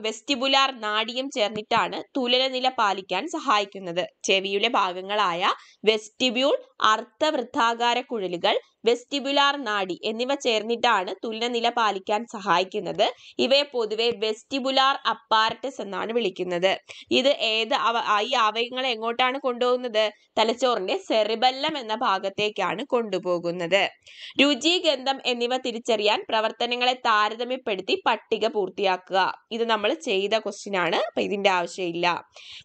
വെസ്റ്റിബുലാർ നാഡിയും ചേർന്നിട്ടാണ് തുലനനില പാലിക്കാൻ സഹായിക്കുന്നത് ചെവിയുടെ ഭാഗങ്ങളായ വെസ്റ്റിബ്യൂൾ അർദ്ധവൃത്താകാര കുഴലുകൾ വെസ്റ്റിബുലാർ നാഡി എന്നിവ ചേർന്നിട്ടാണ് തുല്യനില പാലിക്കാൻ സഹായിക്കുന്നത് ഇവയെ പൊതുവെ വെസ്റ്റിബുലാർ അപ്പാരറ്റസ് എന്നാണ് വിളിക്കുന്നത് ഇത് ഏത് ഈ അവയവങ്ങളെ എങ്ങോട്ടാണ് കൊണ്ടുപോകുന്നത് തലച്ചോറിന്റെ സെറിബല്ലം എന്ന ഭാഗത്തേക്കാണ് കൊണ്ടുപോകുന്നത് രുചി ഗന്ധം എന്നിവ തിരിച്ചറിയാൻ പ്രവർത്തനങ്ങളെ താരതമ്യപ്പെടുത്തി പട്ടിക പൂർത്തിയാക്കുക ഇത് നമ്മൾ ചെയ്ത ക്വസ്റ്റ്യൻ ആണ് അപ്പൊ ഇതിന്റെ ആവശ്യമില്ല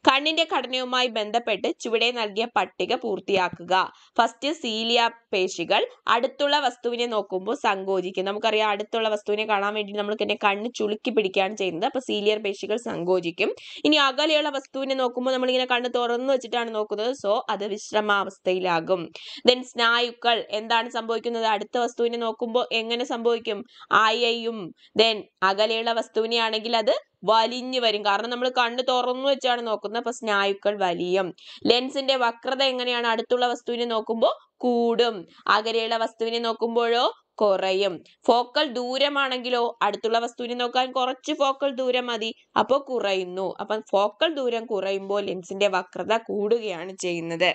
കണ്ണിന്റെ ഘടനയുമായി ബന്ധപ്പെട്ട് ചുവടെ നൽകിയ പട്ടിക പൂർത്തിയാക്കുക ഫസ്റ്റ് സീലിയ പേശികൾ അടുത്തുള്ള വസ്തുവിനെ നോക്കുമ്പോൾ സങ്കോചിക്കും നമുക്കറിയാം അടുത്തുള്ള വസ്തുവിനെ കാണാൻ വേണ്ടി നമ്മൾ തന്നെ കണ്ണ് ചുളുക്കി പിടിക്കുകയാണ് ചെയ്യുന്നത് അപ്പോൾ സീലിയർ പേശികൾ സങ്കോചിക്കും ഇനി അകലെയുള്ള വസ്തുവിനെ നോക്കുമ്പോൾ നമ്മളിങ്ങനെ കണ്ണ് തുറന്നു വെച്ചിട്ടാണ് നോക്കുന്നത് സോ അത് വിശ്രമാവസ്ഥയിലാകും ദെൻ സ്നായുക്കൾ എന്താണ് സംഭവിക്കുന്നത് അടുത്ത വസ്തുവിനെ നോക്കുമ്പോൾ എങ്ങനെ സംഭവിക്കും ആയയും ദെൻ അകലെയുള്ള വസ്തുവിനെ ആണെങ്കിൽ അത് വലിഞ്ഞു വരും കാരണം നമ്മൾ കണ്ണ് തുറന്നു വെച്ചാണ് നോക്കുന്നത് അപ്പൊ സ്നായുക്കൾ വലിയും ലെൻസിന്റെ വക്രത എങ്ങനെയാണ് അടുത്തുള്ള വസ്തുവിനെ നോക്കുമ്പോൾ കൂടും അകലെയുള്ള വസ്തുവിനെ നോക്കുമ്പോഴോ കുറയും ഫോക്കൽ ദൂരമാണെങ്കിലോ അടുത്തുള്ള വസ്തുവിനെ നോക്കാൻ കുറച്ച് ഫോക്കൽ ദൂരം മതി അപ്പോൾ കുറയുന്നു അപ്പൊ ഫോക്കൽ ദൂരം കുറയുമ്പോൾ ലെൻസിന്റെ വക്രത കൂടുകയാണ് ചെയ്യുന്നത്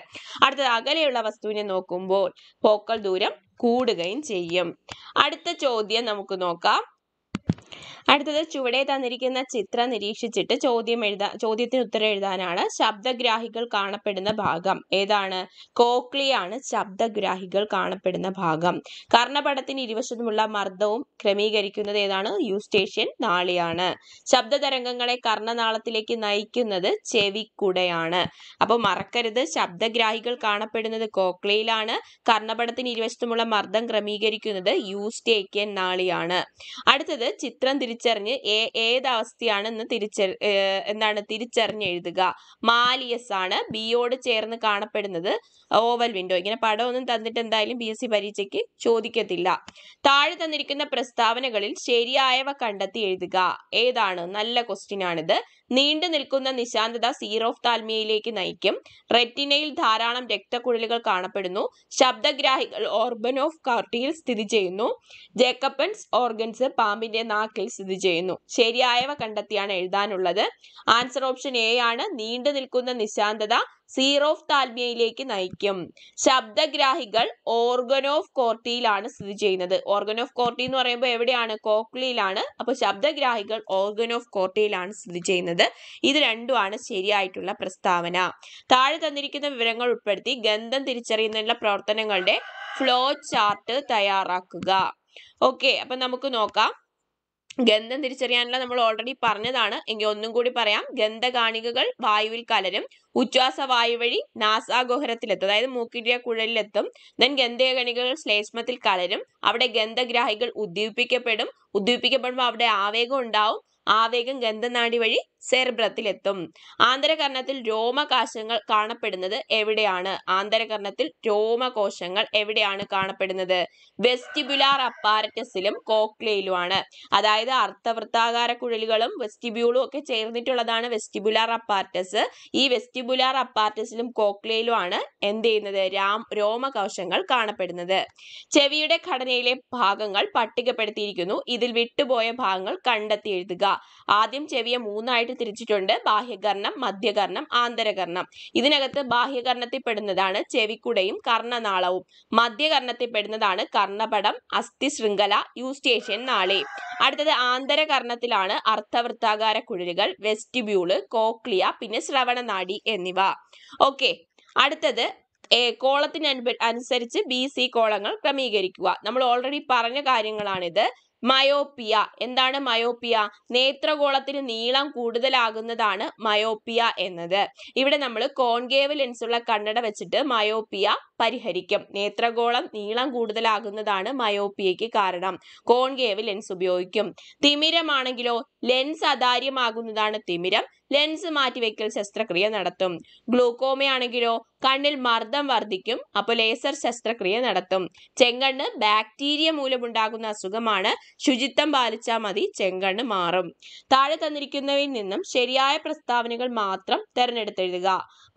അടുത്തത് അകലെയുള്ള വസ്തുവിനെ നോക്കുമ്പോൾ ഫോക്കൽ ദൂരം കൂടുകയും ചെയ്യും അടുത്ത ചോദ്യം നമുക്ക് നോക്കാം അടുത്തത് ചുവടെ തന്നിരിക്കുന്ന ചിത്രം നിരീക്ഷിച്ചിട്ട് ചോദ്യം എഴുതാ ചോദ്യത്തിന് ഉത്തരം എഴുതാനാണ് ശബ്ദഗ്രാഹികൾ കാണപ്പെടുന്ന ഭാഗം ഏതാണ് കോക്ലിയാണ് ശബ്ദഗ്രാഹികൾ കാണപ്പെടുന്ന ഭാഗം കർണപടത്തിന് ഇരുവശത്തുമുള്ള മർദ്ദവും ക്രമീകരിക്കുന്നത് ഏതാണ് യൂസ്റ്റേഷ്യൻ നാളിയാണ് ശബ്ദതരംഗങ്ങളെ കർണനാളത്തിലേക്ക് നയിക്കുന്നത് ചെവിക്കുടയാണ് അപ്പോൾ മറക്കരുത് ശബ്ദഗ്രാഹികൾ കാണപ്പെടുന്നത് കോക്ലിയിലാണ് കർണപടത്തിന് ഇരുവശത്തുമുള്ള മർദ്ദം ക്രമീകരിക്കുന്നത് യൂസ്റ്റേക്യൻ നാളിയാണ് അടുത്തത് ചിത്രം തിരിച്ചറിഞ്ഞ് ഏ അവസ്ഥയാണെന്ന് തിരിച്ച എന്താണ് തിരിച്ചറിഞ്ഞ് എഴുതുക മാലിയസ് ആണ് ബിയോട് ചേർന്ന് കാണപ്പെടുന്നത് ഓവൽ വിൻഡോ ഇങ്ങനെ പടമൊന്നും തന്നിട്ട് എന്തായാലും ബി എസ് സി പരീക്ഷയ്ക്ക് ചോദിക്കത്തില്ല താഴെ തന്നിരിക്കുന്ന പ്രസ്താവനകളിൽ ശരിയായവ കണ്ടെത്തി എഴുതുക ഏതാണ് നല്ല ക്വസ്റ്റ്യൻ ആണിത് നീണ്ടു നിൽക്കുന്ന നിശാന്തത സീറോഫ്താൽമിയയിലേക്ക് നയിക്കും റെറ്റിനയിൽ ധാരാളം രക്തക്കുഴലുകൾ കാണപ്പെടുന്നു ശബ്ദഗ്രാഹികൾ ഓർബൻ ഓഫ് കാർട്ടിയിൽ സ്ഥിതി ചെയ്യുന്നു ജേക്കപ്പൻസ് ഓർഗൻസ് പാമ്പിന്റെ നാക്കിൽ സ്ഥിതി ചെയ്യുന്നു ശരിയായവ കണ്ടെത്തിയാണ് എഴുതാനുള്ളത് ആൻസർ ഓപ്ഷൻ എ ആണ് നീണ്ടു നിൽക്കുന്ന നിശാന്തത സീറോഫ് താൽമിയയിലേക്ക് നയിക്കും ശബ്ദഗ്രാഹികൾ ഓർഗൻ ഓഫ് കോർട്ടിയിലാണ് സ്ഥിതി ചെയ്യുന്നത് ഓർഗൻ ഓഫ് കോർട്ടി എന്ന് പറയുമ്പോൾ എവിടെയാണ് കോക്ലിയിലാണ് അപ്പോൾ ശബ്ദഗ്രാഹികൾ ഓർഗൻ ഓഫ് കോർട്ടിയിലാണ് സ്ഥിതി ചെയ്യുന്നത് ഇത് രണ്ടുമാണ് ശരിയായിട്ടുള്ള പ്രസ്താവന താഴെ തന്നിരിക്കുന്ന വിവരങ്ങൾ ഉൾപ്പെടുത്തി ഗന്ധം തിരിച്ചറിയുന്നതിനുള്ള പ്രവർത്തനങ്ങളുടെ ഫ്ലോ ചാർട്ട് തയ്യാറാക്കുക ഓക്കെ അപ്പം നമുക്ക് നോക്കാം ഗന്ധം തിരിച്ചറിയാനുള്ള നമ്മൾ ഓൾറെഡി പറഞ്ഞതാണ് എങ്കിൽ ഒന്നും കൂടി പറയാം ഗന്ധകാണികകൾ വായുവിൽ കലരും ഉച്ഛ്വാസ വായു വഴി നാസാഗോഹരത്തിലെത്തും അതായത് മൂക്കിടിയ കുഴലിലെത്തും ദെൻ ഗന്ധകണികകൾ ശ്ലേഷ്മത്തിൽ കലരും അവിടെ ഗന്ധഗ്രാഹികൾ ഉദ്ദീപിക്കപ്പെടും ഉദ്ദീപിക്കപ്പെടുമ്പോൾ അവിടെ ആവേഗം ഉണ്ടാവും ആവേഗം ഗന്ധനാടി വഴി സെർബ്രത്തിലെത്തും ആന്തരകർണത്തിൽ രോമകാശങ്ങൾ കാണപ്പെടുന്നത് എവിടെയാണ് ആന്തരകർണത്തിൽ രോമകോശങ്ങൾ എവിടെയാണ് കാണപ്പെടുന്നത് വെസ്റ്റിബുലാർ അപ്പാരറ്റസിലും കോക്ലയിലുമാണ് അതായത് അർത്ഥവൃത്താകാര കുഴലുകളും വെസ്റ്റിബ്യൂളും ഒക്കെ ചേർന്നിട്ടുള്ളതാണ് വെസ്റ്റിബുലാർ അപ്പാർട്ടസ് ഈ വെസ്റ്റിബുലാർ അപ്പാർട്ടസിലും കോക്ലിയയിലും ആണ് എന്ത് ചെയ്യുന്നത് രാം രോമകോശങ്ങൾ കാണപ്പെടുന്നത് ചെവിയുടെ ഘടനയിലെ ഭാഗങ്ങൾ പട്ടികപ്പെടുത്തിയിരിക്കുന്നു ഇതിൽ വിട്ടുപോയ ഭാഗങ്ങൾ കണ്ടെത്തി എഴുതുക ആദ്യം ചെവിയെ മൂന്നായിട്ട് രണ്ടായിട്ട് തിരിച്ചിട്ടുണ്ട് ബാഹ്യകർണം മധ്യകർണം ആന്തരകർണം ഇതിനകത്ത് ബാഹ്യകർണത്തിൽ പെടുന്നതാണ് ചെവിക്കുടയും കർണനാളവും മധ്യകർണത്തിൽ പെടുന്നതാണ് കർണപടം അസ്ഥി ശൃംഖല യൂസ്റ്റേഷ്യൻ നാളി അടുത്തത് ആന്തരകർണത്തിലാണ് അർത്ഥവൃത്താകാര കുഴലുകൾ വെസ്റ്റിബ്യൂള് കോക്ലിയ പിന്നെ ശ്രവണനാടി എന്നിവ ഓക്കെ അടുത്തത് കോളത്തിന് അനുസരിച്ച് ബി സി കോളങ്ങൾ ക്രമീകരിക്കുക നമ്മൾ ഓൾറെഡി പറഞ്ഞ കാര്യങ്ങളാണിത് മയോപ്പിയ എന്താണ് മയോപ്പിയ നേത്രഗോളത്തിന് നീളം കൂടുതലാകുന്നതാണ് മയോപ്പിയ എന്നത് ഇവിടെ നമ്മൾ കോൺകേവ് ലെൻസുള്ള കണ്ണട വെച്ചിട്ട് മയോപ്പിയ പരിഹരിക്കും നേത്രഗോളം നീളം കൂടുതലാകുന്നതാണ് മയോപ്പിയയ്ക്ക് കാരണം കോൺകേവ് ലെൻസ് ഉപയോഗിക്കും തിമിരമാണെങ്കിലോ ലെൻസ് അതാര്യമാകുന്നതാണ് തിമിരം ലെൻസ് മാറ്റിവെക്കൽ ശസ്ത്രക്രിയ നടത്തും ഗ്ലൂക്കോമയാണെങ്കിലോ കണ്ണിൽ മർദ്ദം വർദ്ധിക്കും അപ്പോൾ ലേസർ ശസ്ത്രക്രിയ നടത്തും ചെങ്കണ്ണ് ബാക്ടീരിയ മൂലമുണ്ടാകുന്ന അസുഖമാണ് ശുചിത്വം പാലിച്ചാൽ മതി ചെങ്കണ്ണ് മാറും താഴെ തന്നിരിക്കുന്നവയിൽ നിന്നും ശരിയായ പ്രസ്താവനകൾ മാത്രം തെരഞ്ഞെടുത്തെഴുതുക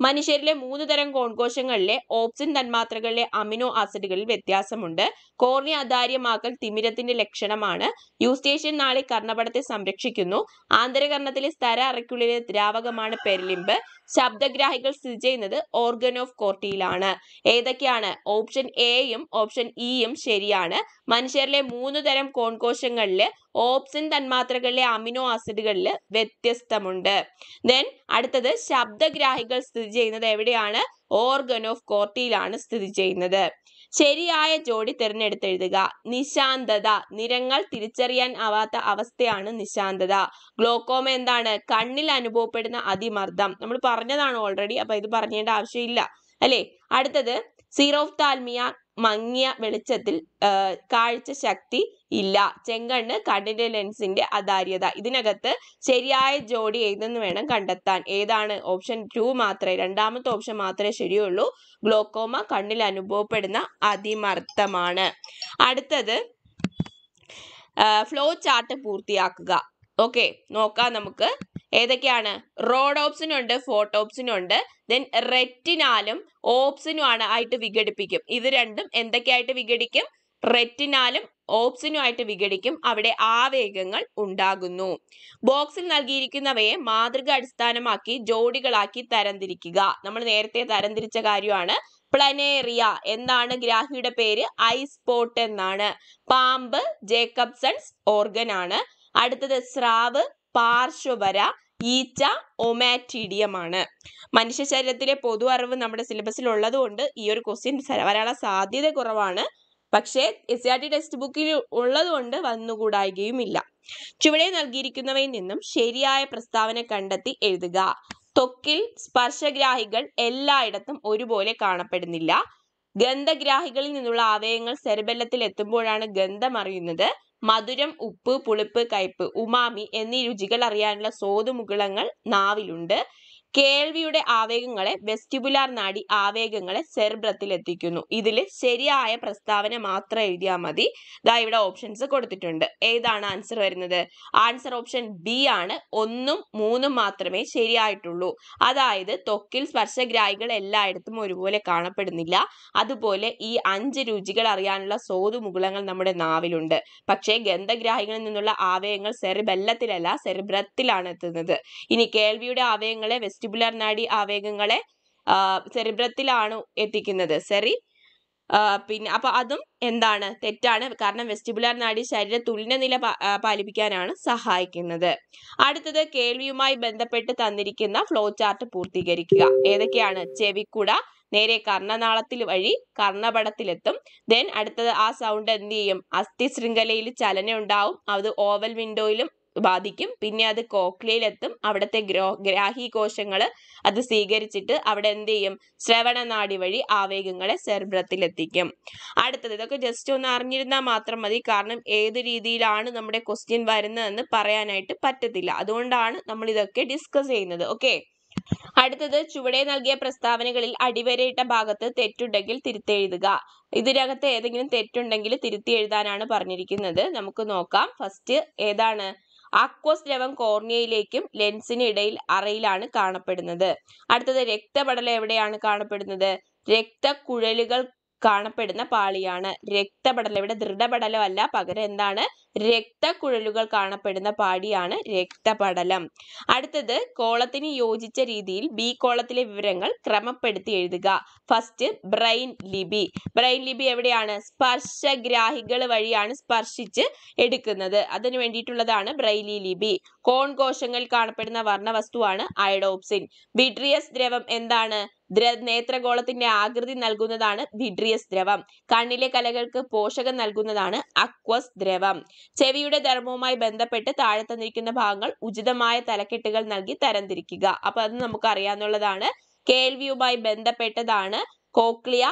മനുഷ്യരിലെ മൂന്ന് തരം കോൺകോശങ്ങളിലെ ഓപ്സിൻ തന്മാത്രകളിലെ അമിനോ ആസിഡുകളിൽ വ്യത്യാസമുണ്ട് കോർണി അധാര്യമാക്കൽ തിമിരത്തിന്റെ ലക്ഷണമാണ് യൂസ്റ്റേഷ്യൻ നാളി കർണപടത്തെ സംരക്ഷിക്കുന്നു ആന്തരകർണത്തിലെ സ്ഥര അറയ്ക്കുള്ളിലെ ദ്രാവകമാണ് പെരലിമ്പ് ശബ്ദഗ്രാഹികൾ സ്ഥിതി ചെയ്യുന്നത് ഓർഗൻ ഓഫ് കോർട്ടിയിലാണ് ഏതൊക്കെയാണ് ഓപ്ഷൻ എയും ഓപ്ഷൻ ഇയും ശരിയാണ് മനുഷ്യരിലെ മൂന്ന് തരം കോൺകോശങ്ങളിലെ ഓപ്സിൻ തന്മാത്രകളിലെ അമിനോ ആസിഡുകളിൽ വ്യത്യസ്തമുണ്ട് ദെൻ അടുത്തത് ശബ്ദഗ്രാഹികൾ സ്ഥിതി ചെയ്യുന്നത് എവിടെയാണ് ഓർഗൻ ഓഫ് കോർട്ടിയിലാണ് സ്ഥിതി ചെയ്യുന്നത് ശരിയായ ജോഡി തിരഞ്ഞെടുത്തെഴുതുക നിശാന്തത നിറങ്ങൾ തിരിച്ചറിയാൻ ആവാത്ത അവസ്ഥയാണ് നിശാന്തത ഗ്ലോക്കോമ എന്താണ് കണ്ണിൽ അനുഭവപ്പെടുന്ന അതിമർദ്ദം നമ്മൾ പറഞ്ഞതാണ് ഓൾറെഡി അപ്പൊ ഇത് പറഞ്ഞേണ്ട ആവശ്യമില്ല അല്ലേ അടുത്തത് സീറോഫ്താൽമിയ മങ്ങിയ വെളിച്ചത്തിൽ കാഴ്ച ശക്തി ഇല്ല ചെങ്കണ്ണ് കണ്ണിന്റെ ലെൻസിന്റെ അതാര്യത ഇതിനകത്ത് ശരിയായ ജോഡി ഏതെന്ന് വേണം കണ്ടെത്താൻ ഏതാണ് ഓപ്ഷൻ ടു മാത്രമേ രണ്ടാമത്തെ ഓപ്ഷൻ മാത്രമേ ശരിയുള്ളൂ ഗ്ലോക്കോമ കണ്ണിൽ അനുഭവപ്പെടുന്ന അതിമർദ്ദമാണ് അടുത്തത് ഫ്ലോ ചാർട്ട് പൂർത്തിയാക്കുക ഓക്കെ നോക്കാം നമുക്ക് ഏതൊക്കെയാണ് റോഡ് ഉണ്ട് ഓപ്സിനുണ്ട് ഉണ്ട് ദെൻ റെറ്റിനാലും ഓപ്സിനും ആണ് ആയിട്ട് വിഘടിപ്പിക്കും ഇത് രണ്ടും എന്തൊക്കെയായിട്ട് വിഘടിക്കും റെറ്റിനാലും ഓപ്സിനുമായിട്ട് വിഘടിക്കും അവിടെ ആവേഗങ്ങൾ ഉണ്ടാകുന്നു ബോക്സിൽ നൽകിയിരിക്കുന്നവയെ മാതൃക അടിസ്ഥാനമാക്കി ജോഡികളാക്കി തരംതിരിക്കുക നമ്മൾ നേരത്തെ തരംതിരിച്ച കാര്യമാണ് പ്ലനേറിയ എന്നാണ് ഗ്രാഹിയുടെ പേര് ഐസ്പോട്ട് എന്നാണ് പാമ്പ് ജേക്കബ്സൺസ് ഓർഗൻ ആണ് അടുത്തത് സ്രാവ് പാർശ്വവര ഈച്ച ഒമാറ്റിഡിയമാണ് മനുഷ്യ ശരീരത്തിലെ പൊതു അറിവ് നമ്മുടെ സിലബസിൽ ഉള്ളതുകൊണ്ട് ഈ ഒരു ക്വസ്റ്റ്യൻ വരാനുള്ള സാധ്യത കുറവാണ് പക്ഷേ എസ് ആർ ടി ടെക്സ്റ്റ് ബുക്കിൽ ഉള്ളതുകൊണ്ട് വന്നുകൂടായികയുമില്ല ചുവടെ നൽകിയിരിക്കുന്നവയിൽ നിന്നും ശരിയായ പ്രസ്താവന കണ്ടെത്തി എഴുതുക തൊക്കിൽ സ്പർശഗ്രാഹികൾ എല്ലായിടത്തും ഒരുപോലെ കാണപ്പെടുന്നില്ല ഗന്ധഗ്രാഹികളിൽ നിന്നുള്ള ആവയങ്ങൾ സെരബെല്ലത്തിൽ എത്തുമ്പോഴാണ് ഗന്ധം അറിയുന്നത് മധുരം, ഉപ്പ്, പുളിപ്പ്, കയ്പ്പ്, ഉമാമി എന്നീ രുചികൾ അറിയാനുള്ള സ്വാദുമുകുളങ്ങൾ നാവിലുണ്ട്. കേൾവിയുടെ ആവേഗങ്ങളെ വെസ്റ്റിബുലാർ നാഡി ആവേഗങ്ങളെ സെർബ്രത്തിൽ എത്തിക്കുന്നു ഇതിൽ ശരിയായ പ്രസ്താവന മാത്രം എഴുതിയാൽ മതി ഇതാ ഇവിടെ ഓപ്ഷൻസ് കൊടുത്തിട്ടുണ്ട് ഏതാണ് ആൻസർ വരുന്നത് ആൻസർ ഓപ്ഷൻ ബി ആണ് ഒന്നും മൂന്നും മാത്രമേ ശരിയായിട്ടുള്ളൂ അതായത് ത്വക്കിൽ സ്പർശഗ്രാഹികൾ എല്ലായിടത്തും ഒരുപോലെ കാണപ്പെടുന്നില്ല അതുപോലെ ഈ അഞ്ച് രുചികൾ അറിയാനുള്ള സോതുമുകുളങ്ങൾ മുകുളങ്ങൾ നമ്മുടെ നാവിലുണ്ട് പക്ഷേ ഗന്ധഗ്രാഹികളിൽ നിന്നുള്ള ആവേഗങ്ങൾ സെറിബെല്ലത്തിലല്ല സെറിബ്രത്തിലാണ് എത്തുന്നത് ഇനി കേൾവിയുടെ ആവേഗങ്ങളെ വെസ്റ്റ് വെസ്റ്റിബുലാർ നാഡി ആവേഗങ്ങളെ സെറിബ്രത്തിലാണ് എത്തിക്കുന്നത് സെറി പിന്നെ അപ്പൊ അതും എന്താണ് തെറ്റാണ് കാരണം വെസ്റ്റിബുലാർ നാഡി ശരീര തുല്യനില പാലിപ്പിക്കാനാണ് സഹായിക്കുന്നത് അടുത്തത് കേൾവിയുമായി ബന്ധപ്പെട്ട് തന്നിരിക്കുന്ന ഫ്ലോ ചാർട്ട് പൂർത്തീകരിക്കുക ഏതൊക്കെയാണ് ചെവിക്കുട നേരെ കർണനാളത്തിൽ വഴി കർണപടത്തിലെത്തും ദെൻ അടുത്തത് ആ സൗണ്ട് എന്ത് ചെയ്യും അസ്ഥി ശൃംഖലയിൽ ചലനം ഉണ്ടാവും അത് ഓവൽ വിൻഡോയിലും ബാധിക്കും പിന്നെ അത് കോക്ലിയയിലെത്തും അവിടുത്തെ ഗ്രോ ഗ്രാഹി കോശങ്ങൾ അത് സ്വീകരിച്ചിട്ട് അവിടെ എന്ത് ചെയ്യും ശ്രവണനാടി വഴി ആവേഗങ്ങളെ സെർബ്രത്തിലെത്തിക്കും അടുത്തത് ഇതൊക്കെ ജസ്റ്റ് ഒന്ന് അറിഞ്ഞിരുന്നാൽ മാത്രം മതി കാരണം ഏത് രീതിയിലാണ് നമ്മുടെ ക്വസ്റ്റ്യൻ വരുന്നതെന്ന് പറയാനായിട്ട് പറ്റത്തില്ല അതുകൊണ്ടാണ് നമ്മൾ ഇതൊക്കെ ഡിസ്കസ് ചെയ്യുന്നത് ഓക്കെ അടുത്തത് ചുവടെ നൽകിയ പ്രസ്താവനകളിൽ അടിവരയിട്ട ഭാഗത്ത് തെറ്റുണ്ടെങ്കിൽ തിരുത്തെഴുതുക ഇതിനകത്ത് ഏതെങ്കിലും തെറ്റുണ്ടെങ്കിൽ തിരുത്തി എഴുതാനാണ് പറഞ്ഞിരിക്കുന്നത് നമുക്ക് നോക്കാം ഫസ്റ്റ് ഏതാണ് ആക്വസ് ദ്രവം കോർണിയയിലേക്കും ലെൻസിന് ഇടയിൽ അറയിലാണ് കാണപ്പെടുന്നത് അടുത്തത് രക്തപടലം എവിടെയാണ് കാണപ്പെടുന്നത് രക്തക്കുഴലുകൾ കാണപ്പെടുന്ന പാളിയാണ് രക്തപടലം ഇവിടെ ദൃഢപടലമല്ല പകരം എന്താണ് രക്തക്കുഴലുകൾ കാണപ്പെടുന്ന പാടിയാണ് രക്തപടലം അടുത്തത് കോളത്തിന് യോജിച്ച രീതിയിൽ ബി കോളത്തിലെ വിവരങ്ങൾ ക്രമപ്പെടുത്തി എഴുതുക ഫസ്റ്റ് ബ്രെയിൻ ലിപി ബ്രെയിൻ ലിപി എവിടെയാണ് സ്പർശഗ്രാഹികൾ വഴിയാണ് സ്പർശിച്ച് എടുക്കുന്നത് അതിന് വേണ്ടിയിട്ടുള്ളതാണ് ബ്രെയിലി ലിപി കോൺ കോശങ്ങൾ കാണപ്പെടുന്ന വർണ്ണവസ്തുവാണ് വസ്തുവാണ് അയഡോപ്സിൻ വിട്രിയസ് ദ്രവം എന്താണ് നേത്രഗോളത്തിന്റെ ആകൃതി നൽകുന്നതാണ് വിട്രിയസ് ദ്രവം കണ്ണിലെ കലകൾക്ക് പോഷകം നൽകുന്നതാണ് അക്വസ് ദ്രവം ചെവിയുടെ ധർമ്മവുമായി ബന്ധപ്പെട്ട് താഴെ തന്നിരിക്കുന്ന ഭാഗങ്ങൾ ഉചിതമായ തലക്കെട്ടുകൾ നൽകി തരംതിരിക്കുക അപ്പൊ അത് നമുക്ക് അറിയാവുന്നതാണ് കേൾവിയുമായി ബന്ധപ്പെട്ടതാണ് കോക്ലിയ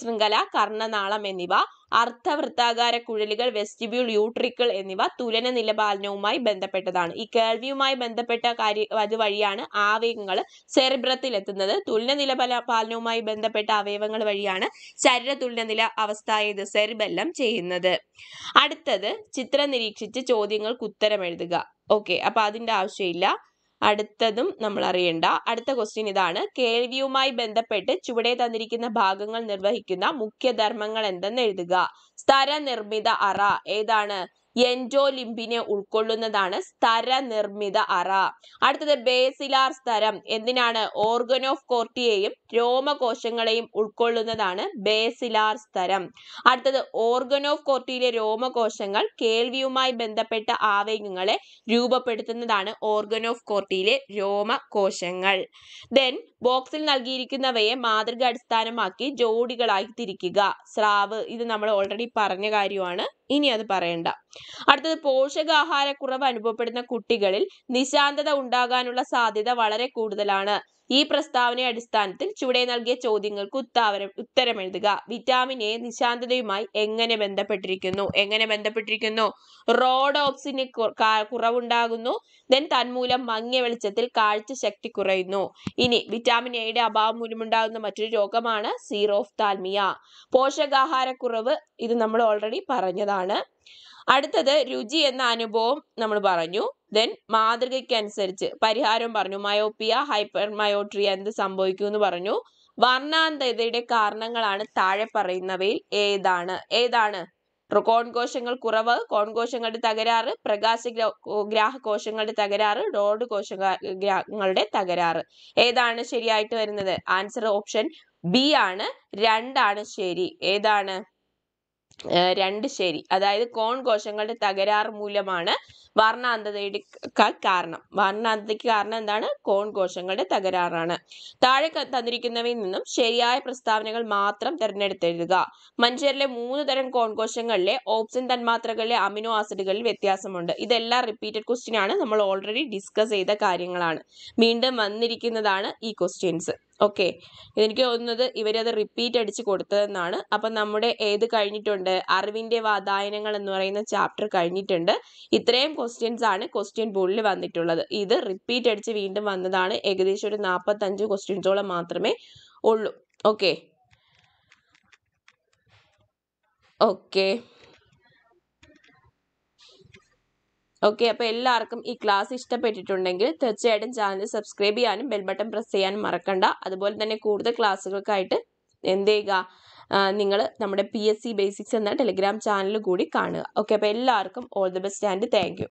ശൃംഖല കർണനാളം എന്നിവ അർദ്ധവൃത്താകാര കുഴലുകൾ വെസ്റ്റിബ്യൂൾ യൂട്രിക്കിൾ എന്നിവ തുലന നിലപാലനവുമായി ബന്ധപ്പെട്ടതാണ് ഈ കേൾവിയുമായി ബന്ധപ്പെട്ട കാര്യ വഴിയാണ് ആവേഗങ്ങൾ സെറിബ്രത്തിൽ എത്തുന്നത് തുലന പാലനവുമായി ബന്ധപ്പെട്ട അവയവങ്ങൾ വഴിയാണ് ശരീര തുലന നില അവസ്ഥ ഇത് സെറിബെല്ലം ചെയ്യുന്നത് അടുത്തത് ചിത്രം നിരീക്ഷിച്ച് ചോദ്യങ്ങൾക്ക് ഉത്തരം എഴുതുക ഓക്കെ അപ്പൊ അതിന്റെ ആവശ്യമില്ല അടുത്തതും നമ്മൾ അറിയേണ്ട അടുത്ത ക്വസ്റ്റ്യൻ ഇതാണ് കേൾവിയുമായി ബന്ധപ്പെട്ട് ചുവടെ തന്നിരിക്കുന്ന ഭാഗങ്ങൾ നിർവഹിക്കുന്ന മുഖ്യധർമ്മങ്ങൾ എന്തെന്ന് എഴുതുക സ്ഥരനിർമ്മിത അറ ഏതാണ് എൻഡോലിംബിനെ ഉൾക്കൊള്ളുന്നതാണ് സ്തരനിർമ്മിത അറ അടുത്തത് ബേസിലാർ സ്തരം എന്തിനാണ് ഓർഗൻ ഓഫ് കോർട്ടിയെയും രോമകോശങ്ങളെയും ഉൾക്കൊള്ളുന്നതാണ് ബേസിലാർ സ്തരം അടുത്തത് ഓർഗൻ ഓഫ് കോർട്ടിയിലെ രോമകോശങ്ങൾ കേൾവിയുമായി ബന്ധപ്പെട്ട ആവേഗങ്ങളെ രൂപപ്പെടുത്തുന്നതാണ് ഓർഗൻ ഓഫ് കോർട്ടിയിലെ രോമകോശങ്ങൾ ദെൻ ബോക്സിൽ നൽകിയിരിക്കുന്നവയെ മാതൃക അടിസ്ഥാനമാക്കി ജോഡികളായി തിരിക്കുക സ്രാവ് ഇത് നമ്മൾ ഓൾറെഡി പറഞ്ഞ കാര്യമാണ് ഇനി അത് പറയണ്ട അടുത്തത് പോഷകാഹാരക്കുറവ് അനുഭവപ്പെടുന്ന കുട്ടികളിൽ നിശാന്തത ഉണ്ടാകാനുള്ള സാധ്യത വളരെ കൂടുതലാണ് ഈ പ്രസ്താവന അടിസ്ഥാനത്തിൽ ചുവടെ നൽകിയ ചോദ്യങ്ങൾക്ക് ഉത്താവരം ഉത്തരമെഴുതുക വിറ്റാമിൻ എ നിശാന്തതയുമായി എങ്ങനെ ബന്ധപ്പെട്ടിരിക്കുന്നു എങ്ങനെ ബന്ധപ്പെട്ടിരിക്കുന്നു റോഡോപ്സിന് കുറവുണ്ടാകുന്നു ദെൻ തന്മൂലം മങ്ങിയ വെളിച്ചത്തിൽ കാഴ്ച ശക്തി കുറയുന്നു ഇനി വിറ്റാമിൻ എയുടെ അഭാവം മൂലമുണ്ടാകുന്ന മറ്റൊരു രോഗമാണ് താൽമിയ പോഷകാഹാരക്കുറവ് ഇത് നമ്മൾ ഓൾറെഡി പറഞ്ഞതാണ് അടുത്തത് രുചി എന്ന അനുഭവം നമ്മൾ പറഞ്ഞു ദെൻ മാതൃകയ്ക്കനുസരിച്ച് പരിഹാരം പറഞ്ഞു മയോപ്പിയ ഹൈപ്പർ മയോട്രിയ എന്ത് എന്ന് പറഞ്ഞു വർണ്ണാന്തതയുടെ കാരണങ്ങളാണ് താഴെ പറയുന്നവയിൽ ഏതാണ് ഏതാണ് കോൺകോശങ്ങൾ കുറവ് കോൺകോശങ്ങളുടെ തകരാറ് പ്രകാശ ഗ്രാഹ കോശങ്ങളുടെ തകരാറ് റോഡ് കോശങ്ങളുടെ തകരാറ് ഏതാണ് ശരിയായിട്ട് വരുന്നത് ആൻസർ ഓപ്ഷൻ ബി ആണ് രണ്ടാണ് ശരി ഏതാണ് രണ്ട് ശരി അതായത് കോൺ കോശങ്ങളുടെ തകരാർ മൂലമാണ് വർണ്ണാന്തതയേക്കാൾ കാരണം വർണ്ണാന്തതയ്ക്ക് കാരണം എന്താണ് കോൺ കോശങ്ങളുടെ തകരാറാണ് താഴെ തന്നിരിക്കുന്നവയിൽ നിന്നും ശരിയായ പ്രസ്താവനകൾ മാത്രം തിരഞ്ഞെടുത്തെഴുതുക മനുഷ്യരിലെ മൂന്ന് തരം കോൺ കോശങ്ങളിലെ ഓപ്സിൻ തന്മാത്രകളിലെ അമിനോ ആസിഡുകളിൽ വ്യത്യാസമുണ്ട് ഇതെല്ലാം റിപ്പീറ്റഡ് ക്വസ്റ്റ്യൻ ആണ് നമ്മൾ ഓൾറെഡി ഡിസ്കസ് ചെയ്ത കാര്യങ്ങളാണ് വീണ്ടും വന്നിരിക്കുന്നതാണ് ഈ ക്വസ്റ്റ്യൻസ് ഓക്കെ എനിക്ക് തോന്നുന്നത് ഇവരത് റിപ്പീറ്റ് അടിച്ച് കൊടുത്തതെന്നാണ് അപ്പം നമ്മുടെ ഏത് കഴിഞ്ഞിട്ടുണ്ട് അറിവിൻ്റെ വാതായനങ്ങൾ എന്ന് പറയുന്ന ചാപ്റ്റർ കഴിഞ്ഞിട്ടുണ്ട് ഇത്രയും ക്വസ്റ്റ്യൻസ് ആണ് ക്വസ്റ്റ്യൻ ബോർഡിൽ വന്നിട്ടുള്ളത് ഇത് റിപ്പീറ്റ് അടിച്ച് വീണ്ടും വന്നതാണ് ഏകദേശം ഒരു നാൽപ്പത്തഞ്ച് ക്വസ്റ്റ്യൻസോളം മാത്രമേ ഉള്ളൂ ഓക്കെ ഓക്കെ ഓക്കെ അപ്പോൾ എല്ലാവർക്കും ഈ ക്ലാസ് ഇഷ്ടപ്പെട്ടിട്ടുണ്ടെങ്കിൽ തീർച്ചയായിട്ടും ചാനൽ സബ്സ്ക്രൈബ് ചെയ്യാനും ബെൽ ബട്ടൺ പ്രസ് ചെയ്യാനും മറക്കണ്ട അതുപോലെ തന്നെ കൂടുതൽ ക്ലാസ്സുകൾക്കായിട്ട് എന്ത് ചെയ്യുക നിങ്ങൾ നമ്മുടെ പി എസ് സി ബേസിക്സ് എന്ന ടെലിഗ്രാം ചാനൽ കൂടി കാണുക ഓക്കെ അപ്പോൾ എല്ലാവർക്കും all the best and thank